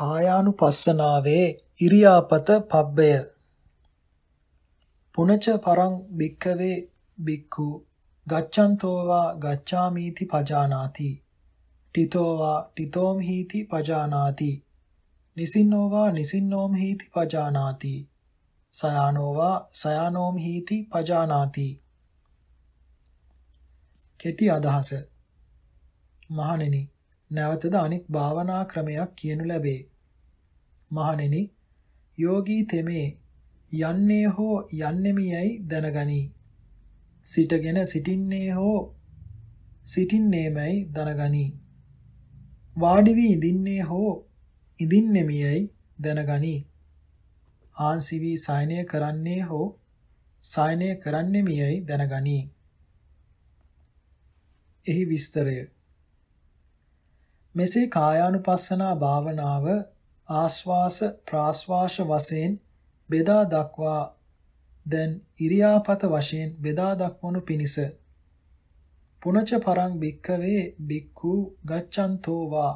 කායානුපස්සනාවේ ඉරියාපත පබ්බය පුනච පරං භික්ඛවේ භික්ඛු ගච්ඡන්තෝවා ගච්ඡාමීති පජානාති ටිතෝවා ටිතෝම් හීති පජානාති නිසින්නෝවා නිසින්නෝම් හීති පජානාති සයානෝවා සයානෝම් හීති පජානාති කෙටි අදහස මහණෙනි නැවතද අනික් භාවනා ක්‍රමයක් කියනු ලැබේ මහණෙනි යෝගී තෙමේ යන්නේ හෝ යන්නෙමි යයි දැනගනි. සිටගෙන සිටින්නේ හෝ සිටින්නේමයි දැනගනි. වාඩි වී ඉඳින්නේ හෝ ඉඳින්නෙමි යයි දැනගනි. ආන්සි වී සයනය කරන්නේ හෝ සයනය කරන්නෙමි යයි දැනගනි. එහි විස්තරය මෙසේ කායානුපස්සනා භාවනාව ආශ්වාස ප්‍රාශ්වාස වශයෙන් බෙදා දක්වා දැන් ඉරියාපත වශයෙන් බෙදා දක්වනු පිණිස පුනච පරං භික්ඛවේ භික්ඛු ගච්ඡන්තෝ වා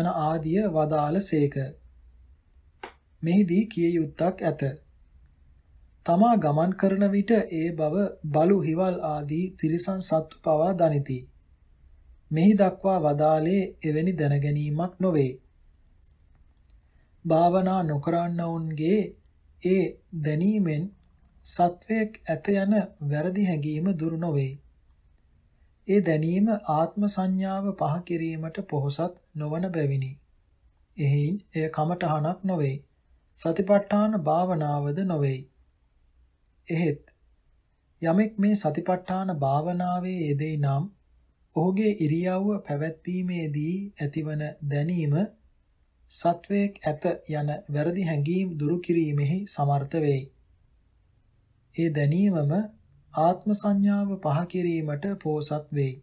යන ආදිය වදාළසේක මෙහිදී කිය යුත්තක් ඇත තමා ගමන් කරන විට ඒ බව බලු හිවල් ආදී තිරිසන් සත්තු පවා දනිති මෙහි දක්වා වදාලේ එවැනි දැනගැනීමක් නොවේ භාවනා නොකරන්නවුන්ගේ ඒ දැනීමෙන් සත්වයක් ඇත යන වැරදි හැඟීම දුරු නොවේ. ඒ දැනීම ආත්ම සංඥාව පහ කිරීමට පොහොසත් නොවන බැවිනි. එහෙයින් එය කමටහනක් නොවේ. සතිපට්ඨාන භාවනාවද නොවේ. එහෙත් යමෙක් මේ සතිපට්ඨාන භාවනාවේ යෙදෙයි නම් ඔහුගේ ඉරියව්ව පැවැත්වීමේදී ඇතිවන දැනීම සත්වයක් ඇත යන වැරදි හැඟීම් දුරු කිරීමෙහි සමර්ථ වෙයි. ඒ දැනීමම ආත්ම සංඥාව පහ කිරීමට පෝසත් වෙයි.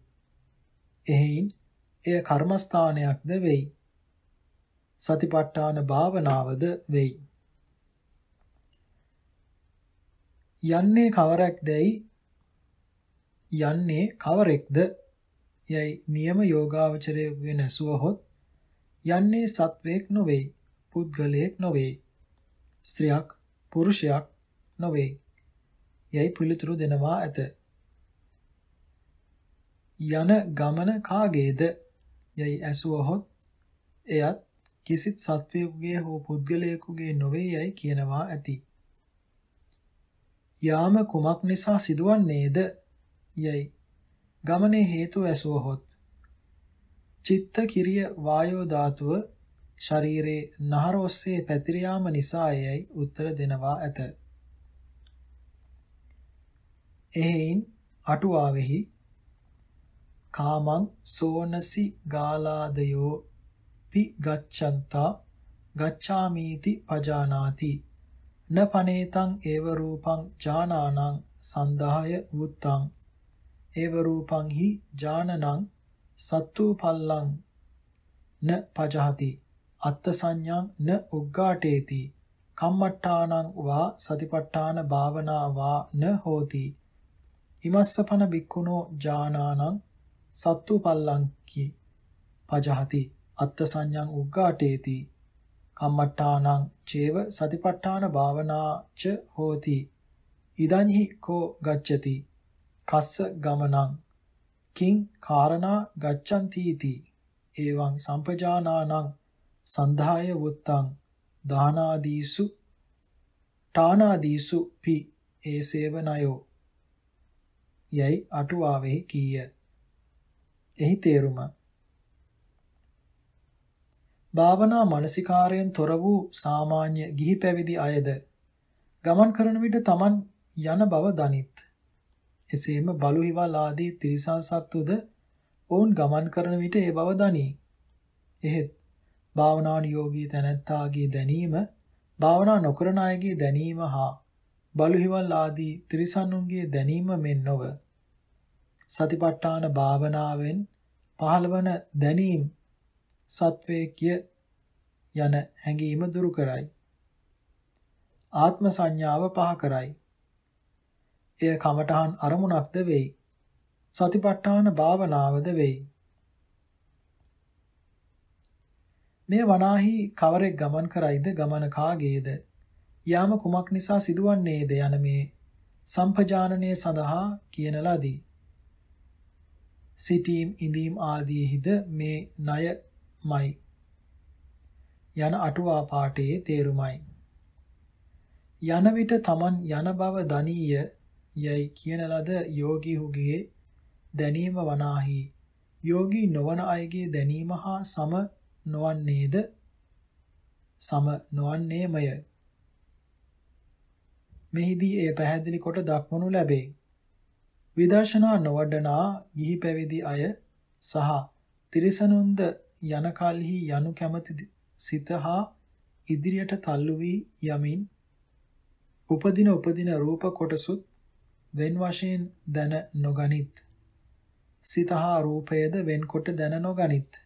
එහෙයින් එය කර්මස්ථානයක්ද වෙයි. සතිපට්ඨාන භාවනාවද වෙයි. යන්නේ කවරක්දයි යන්නේ කවරෙක්ද යයි නියම යෝගාවචරයේ නැසුවහොත් යන්නේ සත්වයක් නොවේ. පුද්ගලයෙක් නොවේ. ස්ත්‍රියක් පුරුෂයක් නොවේ. යයි පිළිතුරු දෙනවා ඇත. යන ගමන කාගේද යයි ඇසුවහොත් එයත් කිසිත් සත්වයෙකුගේ හෝ පුද්ගලයෙකුගේ නොවේ යයි කියනවා ඇති. යාම කුමක් නිසා සිදුවන්නේද යයි ගමනේ හේතු ඇසුවහොත් චිත්ත කිරිය වායෝ ධාතුව ශරීරේ නහර ඔස්සේ පැතිර යාම නිසායයි උත්තර දෙනවා ඇත. එහෙයින් අටුවාවෙහි කාමං සෝනසි ගාලාදයෝ පි ගච්ඡන්තා ගච්ඡාමීති පජානාති න පනේතං ඒව රූපං ඥානානං සන්දාය වුත්තං ඒව රූපං හි ඥානනං සත්තු පල්ලං න පජහති අත්ථ සංඥාං න උග්ගාටේති කම්මට්ඨානං වා සතිපට්ඨාන භාවනා වා න හෝති ඉමස්සපන බික්කුණෝ ඥානානං සත්තු පල්ලං කි පජහති අත්ථ සංඥාං උග්ගාටේති කම්මට්ඨානං චේව සතිපට්ඨාන භාවනා ච හෝති ඉදන්හි කෝ ගච්ඡති කස්ස ගමනං කිං කාරණා ගච්ඡanti iti එවං සම්පජානානං සන්ධාය වුත්තං දානාදීසු ඨානාදීසු පි ඒ සේවනයෝ යයි අටුවාවෙහි කීය එහි තේරුම භාවනා මානසිකාරයෙන් තොර වූ සාමාන්‍ය ගිහි පැවිදි අයද ගමන් කරන විට Taman යන බව දනිත් එසේම බලු හිවල් ආදී තිරිසන් සත්තුද ඔවුන් ගමන් කරන විට ඒ බව දනී. එහෙත් භාවනානුයෝගී තැනැත්තාගේ දැනීම භාවනා නොකරන අයගේ දැනීම හා බලු හිවල් ආදී තිරිසන්ුන්ගේ දැනීම මෙන් නොව සතිපට්ඨාන භාවනාවෙන් පහළවන දැනීම සත්වේක්‍ය යන හැඟීම දුරු කරයි ආත්ම සංඥාව පහ කරයි එය කමඨහන් අරමුණක්ද වෙයි. සතිපට්ඨාන භාවනාවද වෙයි. මේ වනාහි කවරෙක් ගමන් කරයිද ගමන කාගේද යාම කුමක් නිසා සිදුවන්නේද යන මේ සම්පජානනය සඳහා කියන ලදී. සිටීම් ඉඳීම් ආදීහිද මේ ණයමයි. යන අටුවා පාඨයේ තේරුමයි. යන විට Taman යන බව දනීය යයි කියන ලද යෝගීහුගේ දැනීම වනාහි යෝගී නොවන අයගේ දැනීම හා සම නොවන්නේද සම නොවන්නේමය මෙහිදී ඒ පැහැදිලි කොට දක්වනු ලැබේ විදර්ශනා නොවඩනා ගිහි පැවිදි අය සහ තිරිසනුන්ද යන කල්හි යනු කැමති සිත හා ඉදිරියට තල්ලු වී යමින් උපදින උපදින රූප කොටසුත් වෙන් වශයෙන් දැන නොගනිත්. සිතහා රූපයද වෙන්කොට දැන නොගනිත්.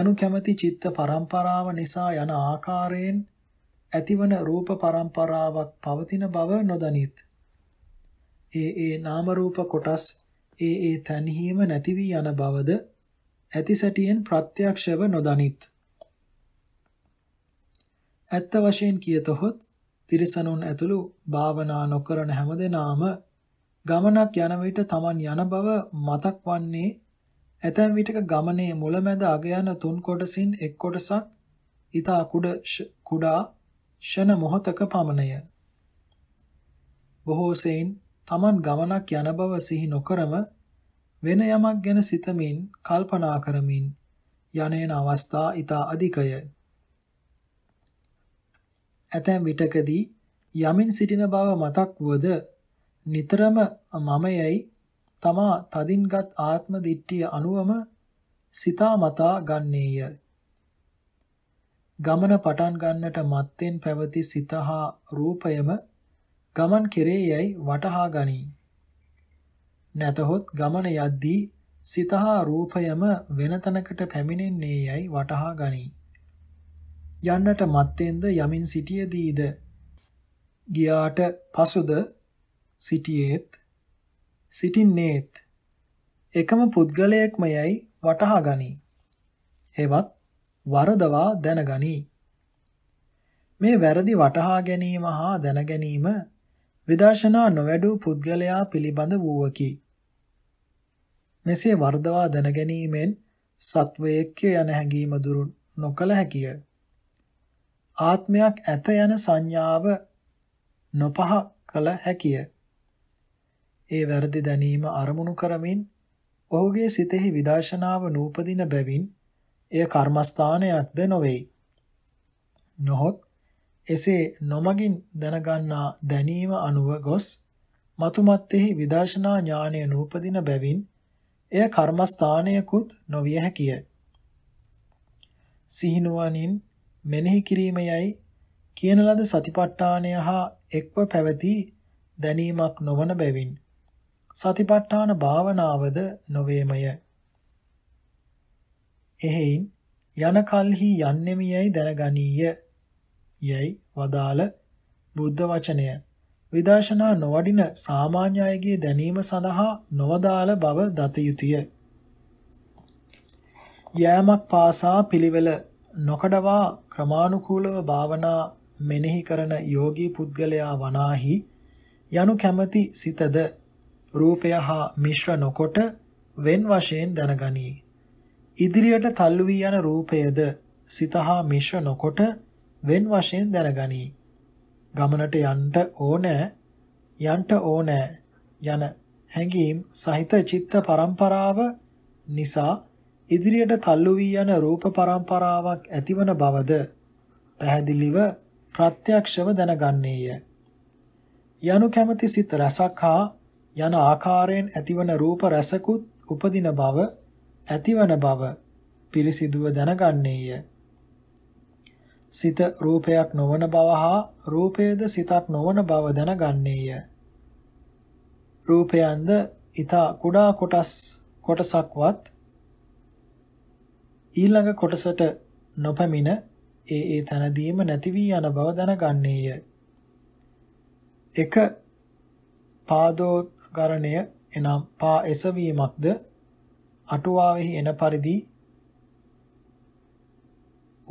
යනු කැමැති චිත්ත පරම්පරාව නිසා යන ආකාරයෙන් ඇතිවන රූප පරම්පරාවක් පවතින බව නොදනිත්. ඒ ඒ නාම රූප කොටස් ඒ ඒ තන්හිම නැති වී යන බවද ඇති සැටියෙන් ප්‍රත්‍යක්ෂව නොදනිත්. ඇත්ත වශයෙන් කියතොත් තිරිසනුන් ඇතුළු භාවනා නොකරන හැමදෙනාම ගමනක් යන විට Taman යන බව මතක් වන්නේ ඇතැම් විටක ගමනේ මුලැමැද අග යන තුන් කොටසින් එක් කොටසක් ඊතා කුඩ කුඩා ෂණ මොහතක පමණය. බොහෝ සෙයින් Taman ගමනක් යන බව සිහි නොකරම වෙන යමක් ගැන සිතමින් කල්පනා කරමින් යන යන අවස්ථා ඊතා අධිකය. ඇතැම් විටකදී යමින් සිටින බව මතක් වුවද නිතරම මමයයි තමා තදින්ගත් ආත්ම දිට්ඨිය අනුවම සිතාමතා ගන්නේය. ගමන පටන් ගන්නට මත්තෙන් පැවති සිතහා රූපයම ගමන් කෙරේයයි වටහා ගනී. නැතහොත් ගමන යද්දී සිතහා රූපයම වෙනතනකට පැමිණෙන්නේ යයි වටහා ගනී. යන්නට මත්තෙන්ද යමින් සිටියේදීද ගියාට පසුද සිටියේත් සිටින්නේත් එකම පුද්ගලයෙක්ම යයි වටහා ගනී. එවත් වරදවා දැනගනී. මේ වැරදි වටහා ගැනීම හා දැනගැනීම විදර්ශනා නොවැඩූ පුද්ගලයා පිළිබඳ වූවකි. මෙසේ වර්ධවා දැනගැනීමෙන් සත්වයේක්‍ය යන හැඟීම දුරු නොකළ හැකිය. ආත්මයක් ඇත යන සංඥාව නොපහ කළ හැකිය. ඒ වැරදි දැනීම අරමුණු කරමින් ඔහුගේ සිතෙහි විදර්ශනාව නූපදින බැවින් එය කර්මස්ථානයක්ද නොවේ. නොහොත් එසේ නොමගින් දැනගන්නා දැනීම අනුව ගොස් මතුමත්ෙහි විදර්ශනා ඥානය නූපදින බැවින් එය කර්මස්ථානයකුත් නොවිය හැකිය. සිහිනුවණින් මෙනෙහි කිරීම යයි කියන ලද සතිපට්ඨානය හා එක්ව පැවති දැනීමක් නොවන බැවින් සතිපට්ඨාන භාවනාවද නොවේමය. එහෙයින් යන කල්හි යන්නෙමි යයි දැනගනීය යයි වදාළ බුද්ධ වචනය විදර්ශනා නොවඩින සාමාන්‍ය අයගේ දැනීම සඳහා නොවදාළ බව දත යුතුය. යෑමක් පාසා පිළිවෙල නොකඩවා ක්‍රමානුකූලව භාවනා මෙනෙහි කරන යෝගී පුද්ගලයා වනාහි යනු කැමැති සිතද රූපය හා මිශ්‍ර නොකොට වෙන් වශයෙන් දැනගනී. ඉදිරියට තල්ලු වී යන රූපයද සිත හා මිශ්‍ර නොකොට වෙන් වශයෙන් දැනගනී. ගමනට යන්නට ඕනෑ යන්නට ඕනෑ යන හැඟීම් සහිත චිත්ත පරම්පරාව නිසා ඉදිරියට තල්ලු වී යන රූප પરම්පරාවක් ඇතිවන බවද පැහැදිලිව ප්‍රත්‍යක්ෂව දැනගන්නේය. යනු කැමැති සිත රසක් හා යන ආකාරයෙන් ඇතිවන රූප රසකුත් උපදින බව ඇතිවන බව පිරිසිදුව දැනගන්නේය. සිත රූපයක් නොවන බව හා රූපයේද සිතක් නොවන බව දැනගන්නේය. රූපයන්ද ඊතා කුඩා කොටස් කොටසක්වත් ඊළඟ කොටසට නොපැමිණ ඒ ඒ තනදීම නැති වී යන බව දැනගන්නේය. එක පාදෝගරණය එනම් පා එසවීමක්ද අටුවාවෙහි එන පරිදි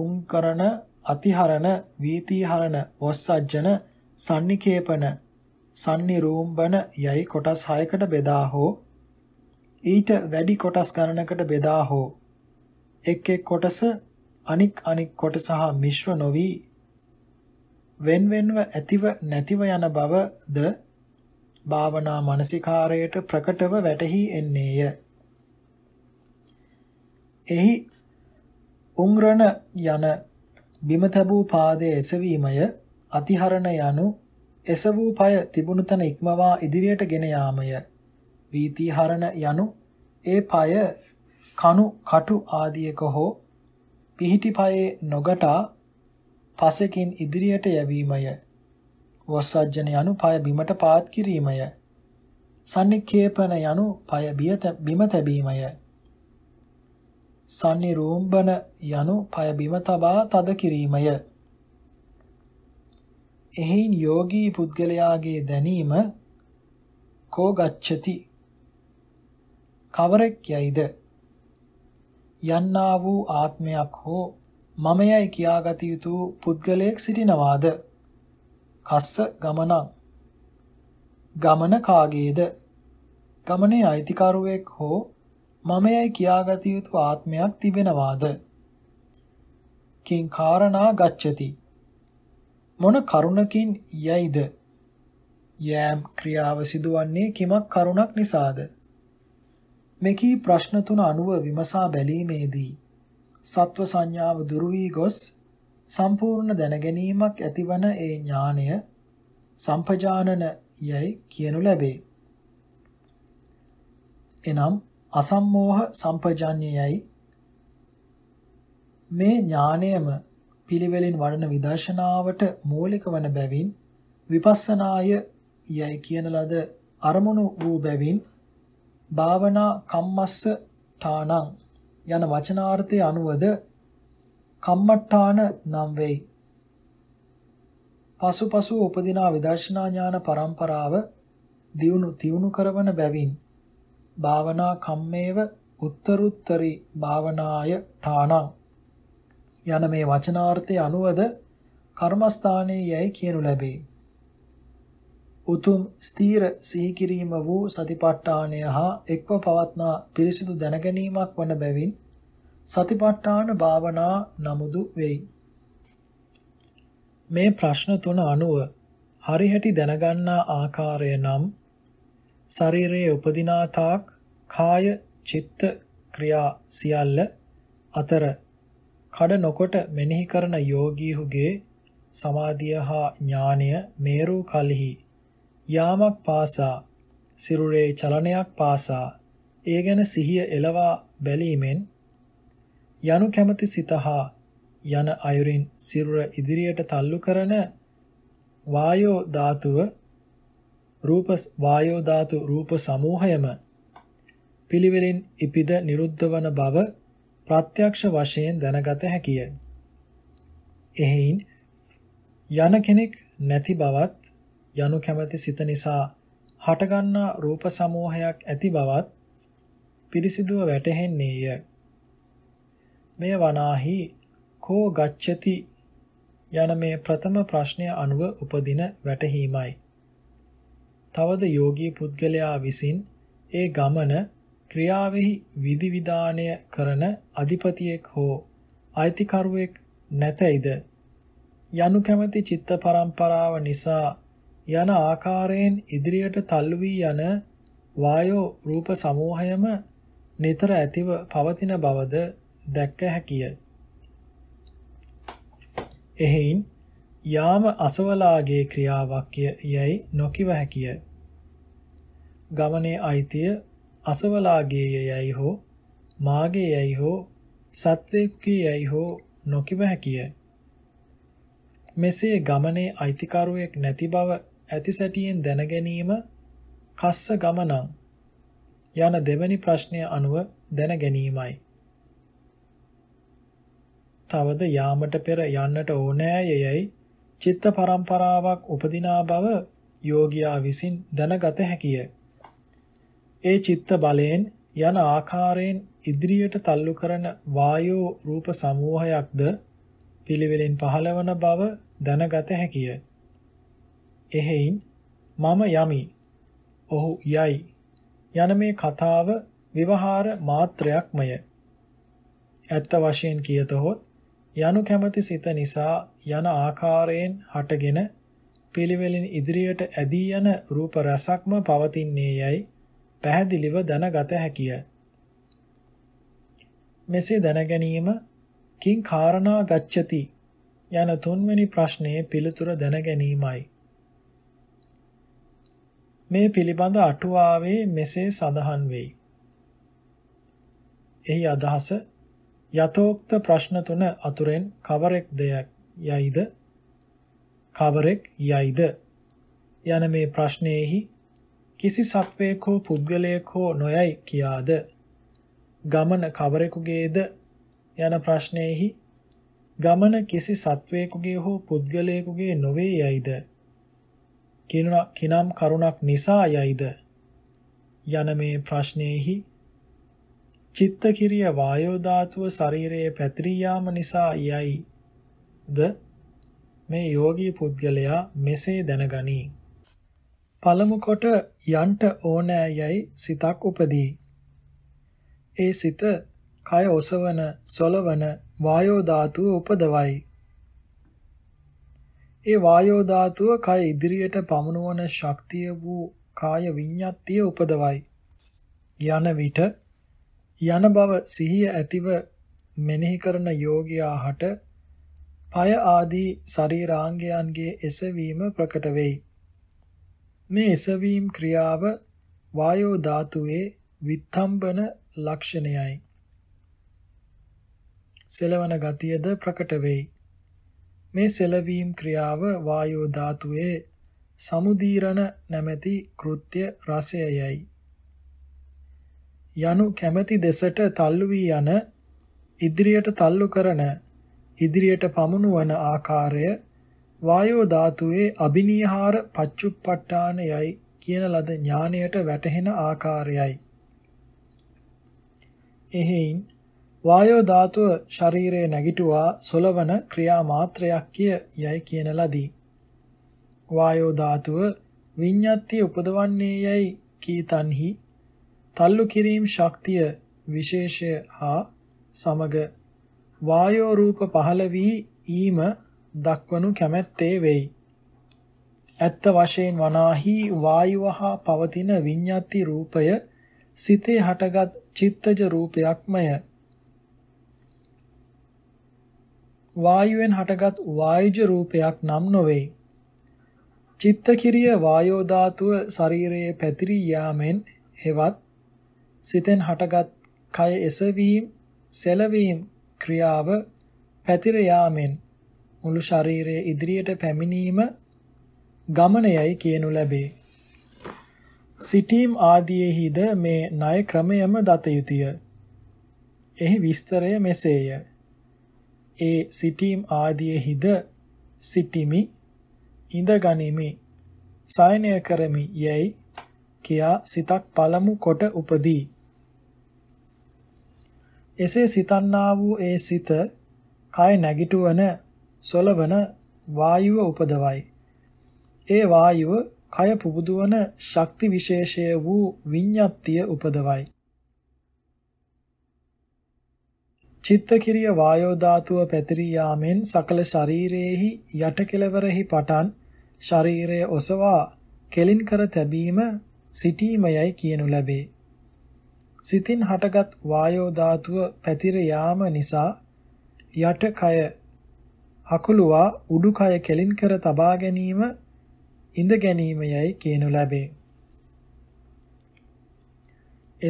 උංකරණ අතිහරණ වීතිහරණ වස්සජ්ජන සන්නිකේපන සන්නිරූම්බන යයි කොටස් 6කට බෙදා හෝ ඊට වැඩි කොටස් ගණනකට බෙදා හෝ එක් එක් කොටස අනික් අනික් කොටස හා මිශ්‍ර නොවි වෙන්වෙන්ව ඇතිව නැතිව යන බවද භාවනා මානසිකාරයට ප්‍රකටව වැටහි එන්නේය. එහි උංග්‍රණ යන බිම තබූ පාදයේ එසවීමය අතිහරණ යනු එසවූ පය තිබුණු තන ඉක්මවා ඉදිරියට ගෙන යාමය. වීතිහරණ යනු ඒ පය කණු කටු ආදියක හෝ පිහිටි පයේ නොගටා පසෙකින් ඉදිරියට යැවීමය. වස්සජ්ජන යනු පය බිමට පාත් කිරීමය. සන්නික්කේපන යනු පය බිම තැබීමය. සන්නිරූම්බන යනු පය බිම තබා තද කිරීමය. එහෙයින් යෝගී පුද්ගලයාගේ දැනීම කෝ ගච්ඡති කවරෙක් යයිද යන්නා වූ ආත්මයක් හෝ මමයයි කියාගත යුතු පුද්ගලයෙක් සිටිනවාද? කස්ස ගමනං. ගමන කාගේද? ගමනේ අයිතිකරුවෙක් හෝ මමයයි කියාගත යුතු ආත්මයක් තිබෙනවාද? කින් කාරණා ගච්ඡති. මොන කරුණකින් යයිද? යෑම් ක්‍රියාව සිදුවන්නේ කිමක් කරුණක් නිසාද? මෙකී ප්‍රශ්න තුන අනුව විමසා බැලීමේදී සත්ව සංඥාව දුරු වී ගොස් සම්පූර්ණ දැනගැනීමක් ඇතිවන ඒ ඥානය සම්පජානන යයි කියනු ලැබේ. එනම් අසම්මෝහ සම්පජාඤ්ඤයයි මේ ඥාණයම පිළිවෙලින් වඩන විදර්ශනාවට මූලික වන බැවින් විපස්සනාය යයි කියන ලද අරමුණු වූ බැවින් භාවනා කම්මස්ස ඨානං යන වචනාර්ථය අනුවද කම්මට්ඨාන නම් වෙයි. පසුපසු උපදිනා විදර්ශනා ඥාන පරම්පරාව දියුණු තියුණු කරවන බැවින් භාවනා කම්මේව උත්තරුත්තරි භාවනාය ඨානං යන මේ වචනාර්ථය අනුවද කර්මස්ථානයේ යයි කියනු ලැබේ. උතුම් ස්ථීර සිහිකිරීම වූ සතිපට්ඨානය හා එක්ව පවත්නා පිරිසිදු දැනගැනීමක් වන බැවින් සතිපට්ඨාන භාවනා නමුදු වෙයි. මේ ප්‍රශ්න තුන අනුව හරිහැටි දැනගන්නා ආකාරය නම් ශරීරයේ උපදිනා තාක් කාය චිත්ත ක්‍රියා සියල්ල අතර කඩ නොකොට මෙනෙහි කරන යෝගීහුගේ සමාධිය හා ඥානය මේරු කලෙහි යාමක් පාසා සිරුරේ චලනයක් පාසා ඒ ගැන සිහිය එළවා බැලීමෙන් යනු කැමැති සිතහා යන අයුරින් සිරුර ඉදිරියට තල්ලු කරන වායෝ ධාතුව රූප වායෝ ධාතු රූප සමූහයම පිළිවෙලින් ඉපිද නිරුද්ධ වන බව ප්‍රත්‍යක්ෂ වශයෙන් දැනගත හැකිය. එහෙයින් යන කෙනෙක් නැති බවත් යනු කැමැති සිත නිසා හටගන්නා රූප සමූහයක් ඇති බවත් පිරිසිදුව වැටහෙන්නේය. මෙය වනාහි කෝ ගච්ඡති යන මේ ප්‍රථම ප්‍රශ්නය අනුව උපදින වැටහීමයි. තවද යෝගී පුද්ගලයා විසින් ඒ ගමන ක්‍රියාවෙහි විධිවිධානය කරන අධිපතියෙක් හෝ අයිතිකරුවෙක් නැතයිද යනු කැමැති චිත්ත පරම්පරාව නිසා යන ආකාරයෙන් ඉදිරියට තල්ලු වී යන වායෝ රූප සමූහයම නිතර ඇතිව පවතින බවද දැක්ක හැකිය. එහෙයින් යාම අසවලාගේ ක්‍රියාවක් යයි නොකිව හැකිය. ගමනේ අයිතිය අසවලාගේ යයි හෝ මාගේ යයි හෝ සත්වයේ යයි හෝ නොකිව හැකිය. මෙසේ ගමනේ අයිතිකරුවෙක් නැති බව ඇතිසැටියෙන් දැන ගැනීම කස්ස ගමනං යන දෙවැනි ප්‍රශ්නය අනුව දැන ගැනීමයි. තවද යාමට පෙර යන්නට ඕනෑ යයි චිත්ත පරම්පරාවක් උපදිනා බව යෝගියා විසින් දැනගත හැකිය. ඒ චිත්ත බලයෙන් යන ආකාරයෙන් ඉදිරියට තල්ලු කරන වායෝ රූප සමූහයක්ද පිළිවෙලින් පහළවන බව දැනගත හැකිය. එහෙයින් මම යමි. ඔහු යයි. යන මේ කතාව විවහාර මාත්‍රයක්මය. ඇත්ත වශයෙන් කියතොත් යනු කැමැති සිත නිසා යන ආකාරයෙන් හටගෙන පිළිවෙලින් ඉදිරියට ඇදී යන රූප රසක්ම පවතින්නේ යයි පැහැදිලිව දැනගත හැකිය. මෙසේ දැන ගැනීම කිං කාරණා ගච්ඡති යන තුන්වෙනි ප්‍රශ්නයේ පිළිතුර දැන ගැනීමයි. මේ පිළිබඳ අටුවාවේ මෙසේ සඳහන් වෙයි. එහි අදහස යතෝක්ත ප්‍රශ්න තුන අතුරෙන් කවරෙක් දෙයක් යයිද කවරෙක් යයිද යන මේ ප්‍රශ්නයේහි කිසි සත්වයක හෝ පුද්ගලයෙක් හෝ නොයයි කියාද ගමන කවරෙකුගේද යන ප්‍රශ්නයෙහි ගමන කිසි සත්වයෙකුගේ හෝ පුද්ගලයෙකුගේ නොවේ යයිද කිනම් කරුණක් නිසා යයිද යන මේ ප්‍රශ්නයෙහි චිත්ත කිරිය වායෝ ධාතුව ශරීරයේ පැතිරී යාම නිසා යයිද මේ යෝගී පුද්ගලයා මෙසේ දැනගනී පළමු කොට යන්ට ඕනෑ යයි සිතක් උපදී ඒ සිත කය ඔසවන, සොලවන වායෝ ධාතුව උපදවයි. ඒ වායෝ ධාතුව කය ඉදිරියට පමුණුවන ශක්තිය වූ කාය විඤ්ඤාතිය උපදවයි. යන විට යන බව සිහිය ඇතිව මෙනෙහි කරන යෝගියාහට පය ආදී ශරීරාංගයන්ගේ එසවීම ප්‍රකට වෙයි. මේ එසවීම ක්‍රියාව වායෝ ධාතුවේ විත්තම්බන ලක්ෂණයයි. සෙලවන ගතියද ප්‍රකට වෙයි. මේ සෙලවීම් ක්‍රියාව වායෝ ධාතුවේ සමුදීරණ නැමැති කෘත්‍ය රසයයයි. යනු කැමැති දෙසට තල්ලු වී යන ඉදිරියට තල්ලු කරන ඉදිරියට පමුණුවන ආකාරය වායෝ ධාතුවේ අබිනීහාර පච්චුප්පට්ඨානයයි කියන ලද ඥාණයට වැටහෙන ආකාරයයි. එහෙයින් වායෝ ධාතුව ශරීරයේ නැගිටුවා සොලවන ක්‍රියා මාත්‍රයක් යයි කියන ලදී. වායෝ ධාතුව විඤ්ඤාත්ති උපදවන්නේ යයි කීතන්හි තල්ලු කිරීම ශක්තිය විශේෂය හා සමග වායෝ රූප පහළ වී ඊම දක්වනු කැමැත්තේ වෙයි. ඇත්ත වශයෙන් වනාහි වායුවහ පවතින විඤ්ඤාති රූපය සිතේ හටගත් චිත්තජ රූපයක්මය. වායුවෙන් හටගත් වායුජ රූපයක් නම් නොවේ. චිත්තකිරිය වායෝ ධාතුව ශරීරයේ පැතිරී යාමෙන් හෙවත් සිතෙන් හටගත් කය එසවීම සැලවීම ක්‍රියාව පැතිර යාමෙන් මුළු ශරීරයේ ඉදිරියට පැමිණීම ගමනයයි කියනු ලැබේ. සිටීම් ආදීෙහිද මේ ණය ක්‍රමයම දත යුතුය. එහි විස්තරය මෙසේය. ඒ සිටීම් ආදීෙහිද සිටිමි ඉඳගනිමි සයනය කරමි යැයි කියා සිතක් පළමු කොට උපදී එසේ සිතන්නා වූ ඒ සිත කය නැගිටවන සොලවන වායුව උපදවයි ඒ වායුව කය පුබුදවන ශක්ති විශේෂය වූ විඤ්ඤාත්තිය උපදවයි චිත්තකිරිය වායෝ ධාතුව පැතිරී යාමෙන් සකල ශරීරයේහි යට කෙලවරෙහි පටන් ශරීරය ඔසවා කෙලින් කර තැබීම සිටීමයයි කියනු ලැබේ. සිතින් හටගත් වායෝ ධාතුව පැතිර යාම නිසා යටකය අකුලුවා උඩුකය කෙලින් කර තබා ගැනීම ඉඳ ගැනීමයයි කියනු ලැබේ.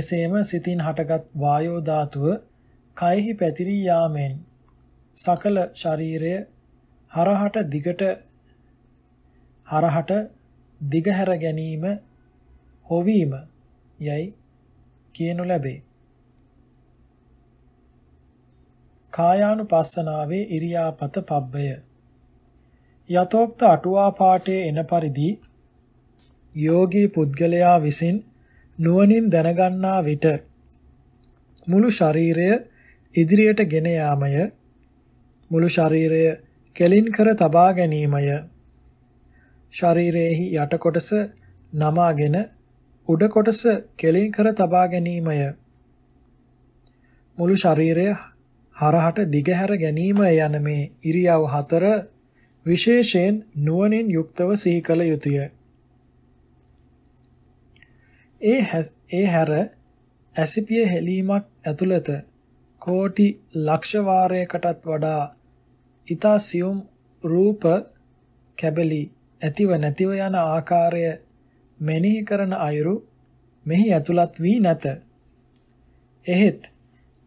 එසේම සිතින් හටගත් වායෝ ධාතුව කයෙහි පැතිරී යාමෙන් සකල ශරීරය හරහට දිගට හරහට දිගහැර ගැනීම හොවීම යයි කියනු ලැබේ. කායානුපස්සනාවේ ඉරියාපත පබ්බය යතෝක්ත අටුවාපාඨයේ එන පරිදි යෝගී පුද්ගලයා විසින් නුවණින් දැනගන්නා විට මුළු ශරීරය ඉදිරියට ගෙන යාමය මුළු ශරීරය කෙලින් කර තබා ගැනීමය ශරීරයේහි යට කොටස නමාගෙන උඩ කොටස කෙලින් කර තබා ගැනීමය මුළු ශරීරය හරහට දිගහැර ගැනීම යන මේ ඉරියව් හතර විශේෂයෙන් නුවණින් යුක්තව සිහි කළ යුතුය. ඒ ඒ හැර ඇසිපිය හෙලීමක් ඇතුළත කෝටි ලක්ෂ වාරයකටත් වඩා ඊතා සියුම් රූප කැබලි ඇතිව නැතිව යන ආකාරය මෙනෙහි කරන අයුරු මෙහි ඇතුළත් වී නැත. එහෙත්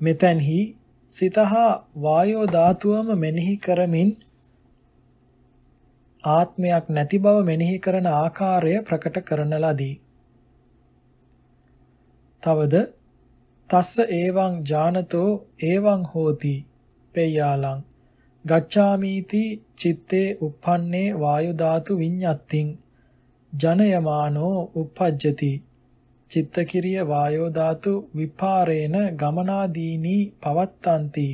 මෙතෙන්හි සිතහා වායෝ ධාතුවම මෙනෙහි කරමින් ආත්මයක් නැති බව මෙනෙහි කරන ආකාරය ප්‍රකට කරන ලදී. තවද තස්ස ඒවං ජානතෝ ඒවං හෝති පේයාලං ගච්ඡාමීති චitte uppannē වායු ධාතු විඤ්ඤත්තිං ජනයමානෝ uppajjati චිත්තකිරිය වායෝ ධාතු විපාරේන ගමනාදීනී පවත්තන්ති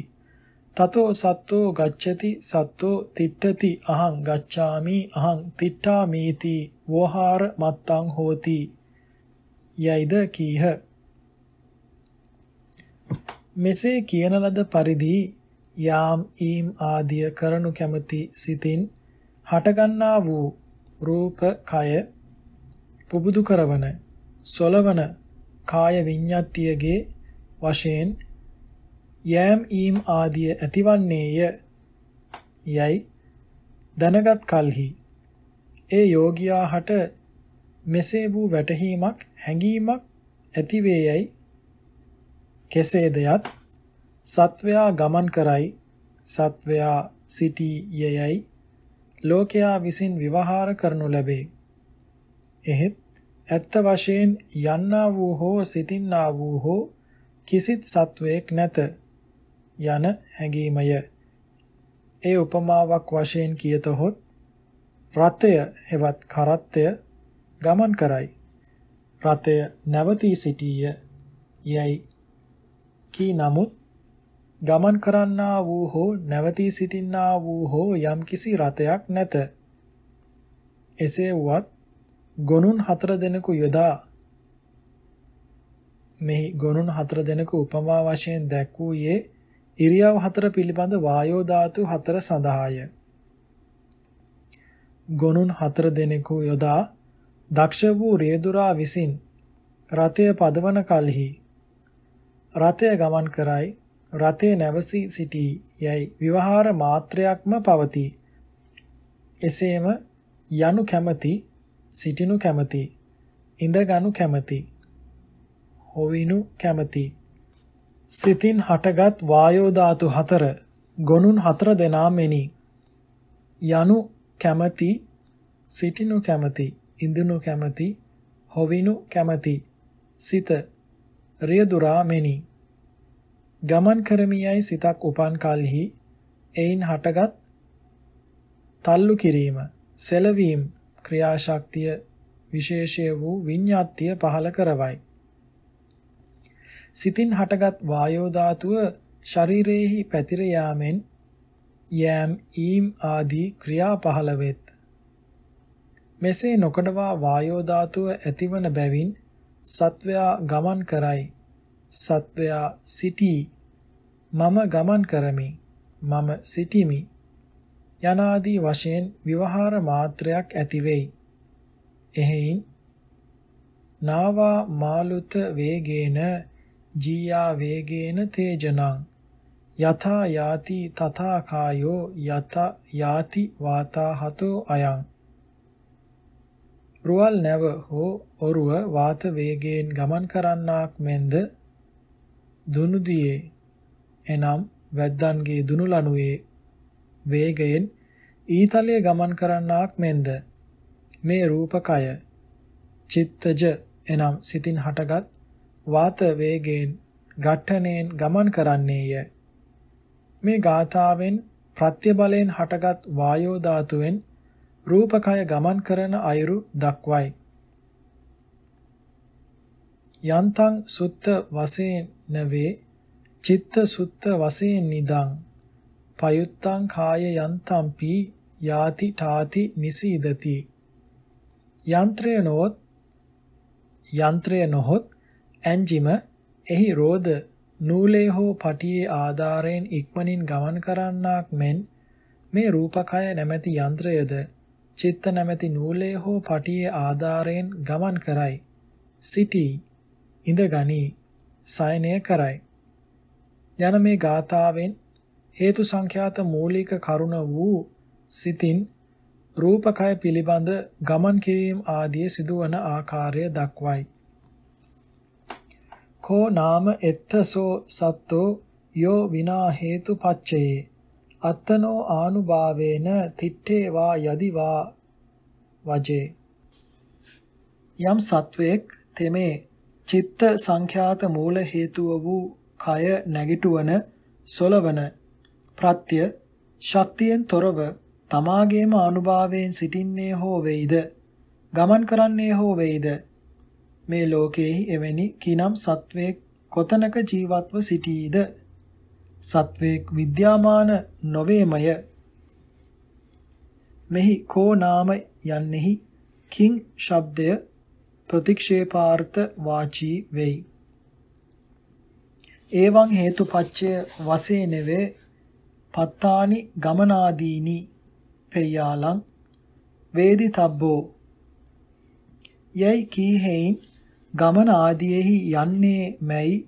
තතෝ සත්තෝ ගච්ඡති සත්තෝ තිට්ඨති අහං ගච්ඡාමි අහං තිට්ඨාමීති වෝහාර මත්තං හෝති යයිද කීහ මෙසේ කියන ලද පරිදි යාම් ඊම් ආදිය කරනු කැමති සිතින් හටගන්නා වූ රූප කය පුබුදු කරවන සොලවන කාය විඤ්ඤාතියගේ වශයෙන් යෑම් ඊම් ආදිය ඇතිවන්නේය යයි දැනගත් කල්හි ඒ යෝගියාහට මෙසේ වූ වැටහීමක් හැඟීමක් ඇතිවේයයි කෙසේ දෙයත් සත්වයා ගමන් කරයි සත්වයා සිටී යයයි ලෝකයා විසින් විවහාර කරනු ලැබේ. එහෙත් ඇත්ත වශයෙන් යන්නා වූ හෝ සිටින්නා වූ හෝ කිසිත් සත්වයෙක් නැත යන හැඟීමය. ඒ උපමාවක් වශයෙන් කියතොත් රතය හෙවත් කරත්තය ගමන් කරයි. රතය නැවතී සිටීය යයි කී නමුත් ගමන් කරන්නා වූ හෝ නැවතී සිටින්නා වූ හෝ යම්කිසි රතයක් නැත. එසේ වුවත් ගොනුන් හතර දෙනෙකු යොදා මෙහි ගොනුන් හතර දෙනෙකු උපමා වශයෙන් දැක්වූයේ ඉරියව් හතර පිළිබඳ වායෝ ධාතු හතර සඳහාය. ගොනුන් හතර දෙනෙකු යොදා දක්ෂ වූ රේදුරා විසින් රතය පදවන කලෙහි රථය ගමන් කරයි. රථය නැවසී සිටී යයි විවහාර මාත්‍රයක්ම පවතී. එසේම යනු කැමති, සිටිනු කැමති, ඉඳගනු කැමති, හොවිනු කැමති. සිතින් හටගත් වායෝ ධාතු හතර ගොනුන් හතර දෙනා මෙනි. යනු කැමති, සිටිනු කැමති, ඉඳුණු කැමති, හොවිනු කැමති. සිත රියදුරාමෙනි ගමන් කරමියයි සිතක් උපන් කලෙහි එයින් හටගත් තල්ලු කිරීම සෙලවීම ක්‍රියාශක්තිය විශේෂය වූ විඤ්ඤාත්තිය පහළ කරවයි සිතින් හටගත් වායෝ ධාතුව ශරීරයේහි පැතිර යාමෙන් යෑම් ඊම් ආදී ක්‍රියා පහළ වෙත් මෙසේ නොකඩවා වායෝ ධාතුව ඇතිවන බැවින් සත්වයා ගමන් කරයි සත්වයා සිටී මම ගමන් කරමි මම සිටිමි යනාදී වශයෙන් විවහාර මාත්‍රයක් ඇති වෙයි එහෙයින් නාවා මාලුත වේගේන ජීයා වේගේන තේජනං යථා යාති තථා කායෝ යත යාති වාතාහතෝ අයං රුවල් නැව හෝ ඔරුව වාත වේගයෙන් ගමන් කරන්නාක් මෙන්ද දුනුදියේ එනම් වැද්දන්ගේ දුනුලණුවේ වේගයෙන් ඊතලයේ ගමන් කරන්නාක් මෙන්ද මේ රූපකය චිත්තජ එනම් සිතින් හටගත් වාත වේගයෙන් ඝට්ටණයෙන් ගමන් කරන්නේය මේ ගාථාවෙන් ප්‍රත්‍ය බලයෙන් හටගත් වායෝ ධාතුවෙන් රූපකය ගමන් කරන අයුරු දක්වයි. යන්තං සුත්ත වශයෙන් නවේ චිත්ත සුත්ත වශයෙන් නිදං පයුත්තං කාය යන්තං පී යාති ඨාති නිසීදති යන්ත්‍රය නොත් යන්ත්‍රය නොහොත් ඇන්ජිම එහි රෝද නූලේ හෝ පටියේ ආධාරයෙන් ඉක්මනින් ගමන් කරන්නාක් මෙන් මේ රූපකය නැමැති යන්ත්‍රයද චිත්ත නැමැති නූලේ හෝ පටියේ ආධාරයෙන් ගමන් කරයි. සිටි ඉඳගනි සයනය කරයි. යන මේ ගාථාවෙන් හේතු සංඛ්‍යාත මූලික කරුණ වූ සිතින් රූපකය පිළිබඳ ගමන් කිරීම ආදී සිදුවන ආකාරය දක්වයි. කෝ නාම එත්තසෝ සත්තෝ යෝ විනා හේතු පච්චයේ අත්තනෝ ආනුභාවේන තිට්ඨේවා යදිවා වජේ යම් සත්වයක් තෙමේ චිත්ත සංඛ්‍යාත මූල හේතුව වූ කය නැගිටවන සොලවන ප්‍රත්‍ය ශක්තියෙන් තොරව තමාගේම අනුභවයෙන් සිටින්නේ හෝ වෙයිද ගමන් කරන්නේ හෝ වෙයිද මේ ලෝකයේ එවැනි කිනම් සත්වයේ කොතනක ජීවත්ව සිටීද සත්වේක් විද්‍යාමාන නොවේමය මෙහි කෝ නාම යන්නෙහි කිං ශබ්දය ප්‍රතික්ෂේපාර්ථ වාචී වෙයි එවං හේතුපච්චය වසේනවේ පත්තානි ගමනාදීනි පෙයාලං වේදිතබ්බෝ යයි කීහෙයින් ගමන ආදීෙහි යන්නේ මැයි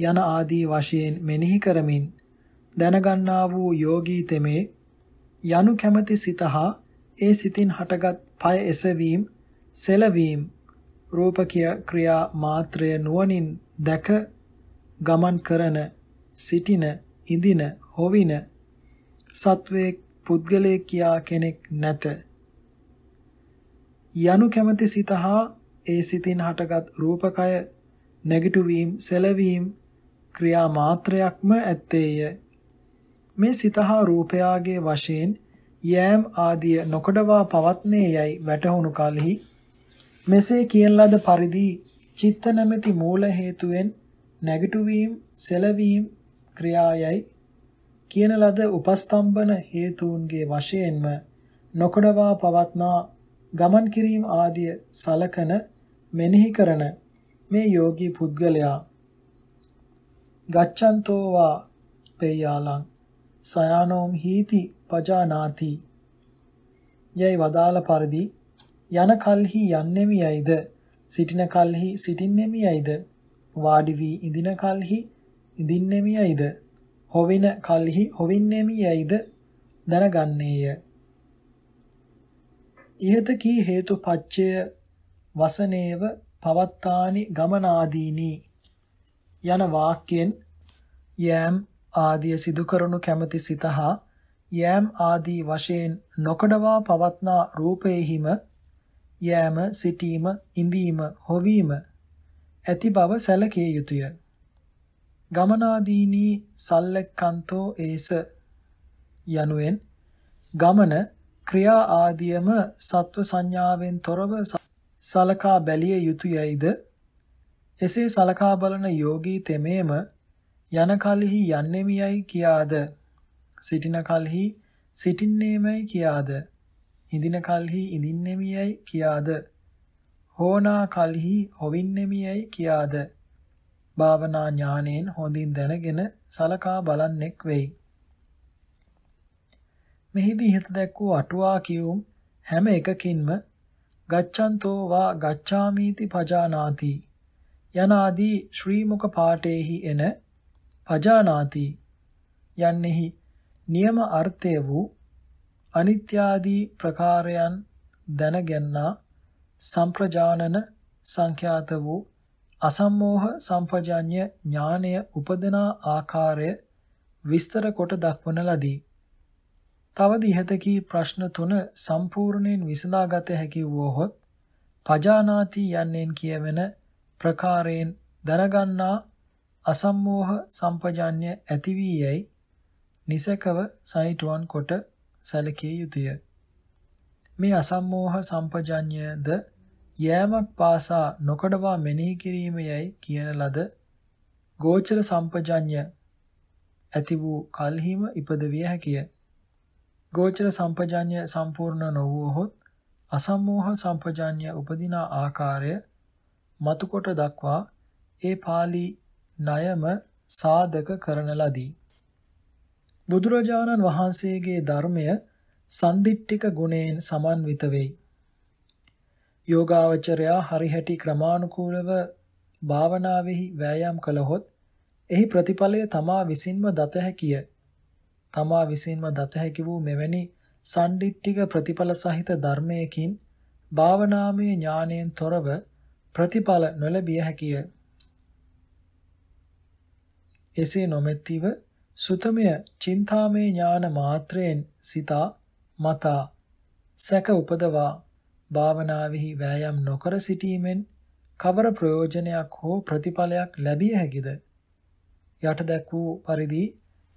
යන ආදී වශයෙන් මෙනෙහි කරමින් දැනගන්නා වූ යෝගී තෙමේ යනු කැමැති සිතහා ඒ සිතින් හටගත් පය එසවීම සෙලවීම රූප ක්‍රියා මාත්‍රය නුවණින් දැක ගමන් කරන සිටින ඉඳින හොවින සත්වයේ පුද්ගලයේ කියා කෙනෙක් නැත යනු කැමැති සිතහා ඒ සිතින් හටගත් රූපකය නැගිටුවීම් සැලවීම් ක්‍රියා මාත්‍රයක්ම ඇත්තේය. මේ සිත හා රූපයාගේ වශයෙන් යෑම් ආදිය නොකඩවා පවත්නේ යයි වැටහුණු කලෙහි මෙසේ කියන ලද පරිදි චිත්ත නැමැති මූල හේතුවෙන් නැගිටුවීම් සැලවීම් ක්‍රියායයි කියන ලද උපස්තම්බන හේතුන්ගේ වශයෙන්ම නොකඩවා පවත්නා ගමන් කිරීම ආදිය සලකන මෙනෙහි කරන මේ යෝගී පුද්ගලයා ගච්ඡන්තෝ වා පේයාලං සයානෝම් හීති පජානාති යයි වදාළ පරිදි යන කල්හි යන්නේමි යයිද සිටින කල්හි සිටින්නේමි යයිද වාඩි වී ඉඳින කල්හි ඉඳින්නේමි යයිද හොවින කල්හි හොවින්නේමි යයිද දැනගන්නේය ইহත කී හේතු පච්චය වසනේව පවත්තානි ගමනාදීනි යන වාක්‍යයෙන් යෑම් ආදිය සිදු කරනු කැමැති සිත හා යෑම් ආදී වශයෙන් නොකඩවා පවත්නා රූපයෙහිම යෑම සිටීම ඉඳීම හොවීම ඇති බව සැලකිය යුතුය. ගමනාදීනී සල්ලක්කන්තෝ ඒස යනුවෙන් ගමන ක්‍රියා ආදියම සත්ව සංඥාවෙන් තොරව සලකා බැලිය යුතුයයිද එසේ සලකා බලන යෝගී තෙමේම යන කලෙහි යන්නෙමියයි කියාද සිටින කලෙහි සිටින්නේමයි කියාද ඉඳින කලෙහි ඉඳින්නෙමියයි කියාද හෝනා කලෙහි හොවින්නෙමියයි කියාද භාවනා ඥාණයෙන් හොඳින් දැනගෙන සලකා බලන්නෙක් වෙයි මෙහිදී හිත දැක්වූ අටුවා කියුම් හැම එකකින්ම ගච්ඡන්තෝ වා ගච්ඡාමීති පජානාති යනාදී ශ්‍රීමුක පාඨේහි එන අජානාති යන්නෙහි නියම අර්ථය වූ අනිත්‍යාදී ප්‍රකාරයන් දැනගන්නා සම්ප්‍රජානන සංඛ්‍යාත වූ අසම්මෝහ සම්පජාඤ්‍ය ඥානය උපදනා ආකාරය විස්තර කොට දක්වන ලදී. තවද ඉහතකී ප්‍රශ්න තුන සම්පූර්ණයෙන් විසඳාගත හැකි වූහොත් පජානාති යන්නෙන් කියවෙන ප්‍රකාරයෙන් දරගන්නා අසම්මෝහ සම්පජාඤ්‍ය ඇති වී යයි නිසකව සනිටුවන් කොට සැලකිය යුතුය. මේ අසම්මෝහ සම්පජාඤ්‍යද යෑමක් පාසා නොකඩවා මෙනෙහි කිරීම යයි කියන ලද ගෝචර සම්පජාඤ්‍ය ඇති වූ කල්හිම ඉපදවිය හැකිය. ගෝචර සම්පජාඤ්‍ය සම්පූර්ණ නොවුවහොත් අසම්මෝහ සම්පජාඤ්‍ය උපදිනා ආකාරය මතුකොට දක්වා ඒ pāli ණයම සාධක කරන ලදී. බුදුරජාණන් වහන්සේගේ ධර්මය සම්දිට්ඨික ගුණයෙන් සමන්විත වෙයි. යෝගාවචරයා හරිහැටි ක්‍රමානුකූලව භාවනාවෙහි වෑයම් කළහොත් එහි ප්‍රතිඵලය තමා විසින්ම දත හැකිය. තමා විසින්ම දත හැකි වූ මෙවැනි සම්දිට්ඨික ප්‍රතිඵල සහිත ධර්මයකින් භාවනාමය ඥානයෙන් තොරව ප්‍රතිඵල නොලැබිය හැකිය. එසේ නොමැතිව සුතමය චින්තාමේ ඥාන මාත්‍රයෙන් සිතා මතා සැක උපදවා භාවනාවෙහි වෑයම් නොකර සිටීමෙන් කවර ප්‍රයෝජනයක් හෝ ප්‍රතිඵලයක් ලැබිය හැකිද යට දැක් වූ පරිදි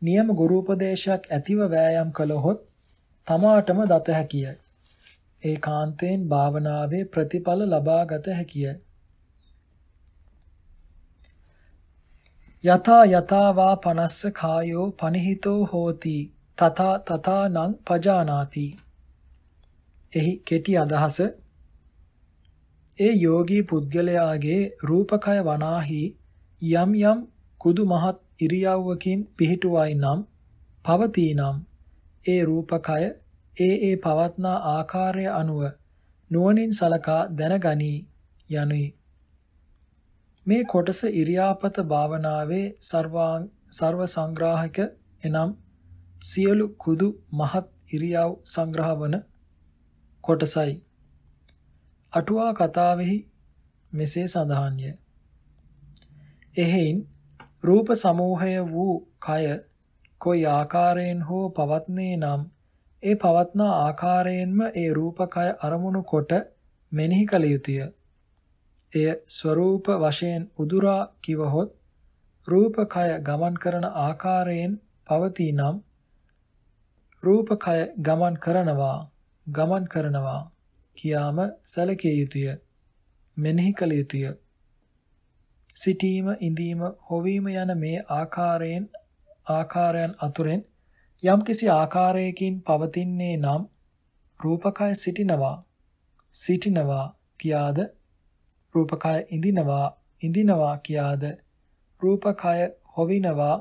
නියම ගුරු උපදේශයක් ඇතිව වෑයම් කළහොත් තමාටම දත හැකිය ඒකාන්තයෙන් භාවනාවේ ප්‍රතිඵල ලබාගත හැකිය. යතා යතාවා පනස්ස කායෝ පනහිතෝ හෝති තතා තතානං පජානාති එහි කෙටි අදහස ඒ යෝගී පුද්ගලයාගේ රූපකය වනාහි යම් යම් කුදු මහත් ඉරියව්වකින් පිහිටුවයි නම් පවතිනම් ඒ රූපකය ඒ ඒ පවත්නා ආකාරය අනුව නුවණින් සලකා දැනගනී යනුයි. මේ කොටස ඉරියාපත භාවනාවේ සර්වාං සර්ව සංග්‍රාහක එනම් සියලු කුදු මහත් ඉරියව් සංග්‍රහවන කොටසයි. අටුවා කතාවෙහි මෙසේ සඳහන්ය. එහෙයින් රූප සමූහය වූ කය කොයි ආකාරයෙන් හෝ පවත්නේ නම් ඒ පවත්නා ආකාරයෙන්ම ඒ රූපකය අරමුණු කොට මෙනෙහි කළ යුතුය. එය ස්වરૂප වශයෙන් උදුරා කිවහොත් රූපකය ගමන් කරන ආකාරයෙන් පවතිනම් රූපකය ගමන් කරනවා ගමන් කරනවා කියාම සැලකිය යුතුය. මෙනෙහි කළ යුතුය. සිටීම, ඉඳීම, හොවීම යන මේ ආකාරයෙන් ආකාරයන් අතුරෙන් යම්කිසි ආකාරයකින් පවතින්නේ නම් රූපකය සිටිනවා සිටිනවා කියාද රූපකය ඉඳිනවා ඉඳිනවා කියාද රූපකය හොවිනවා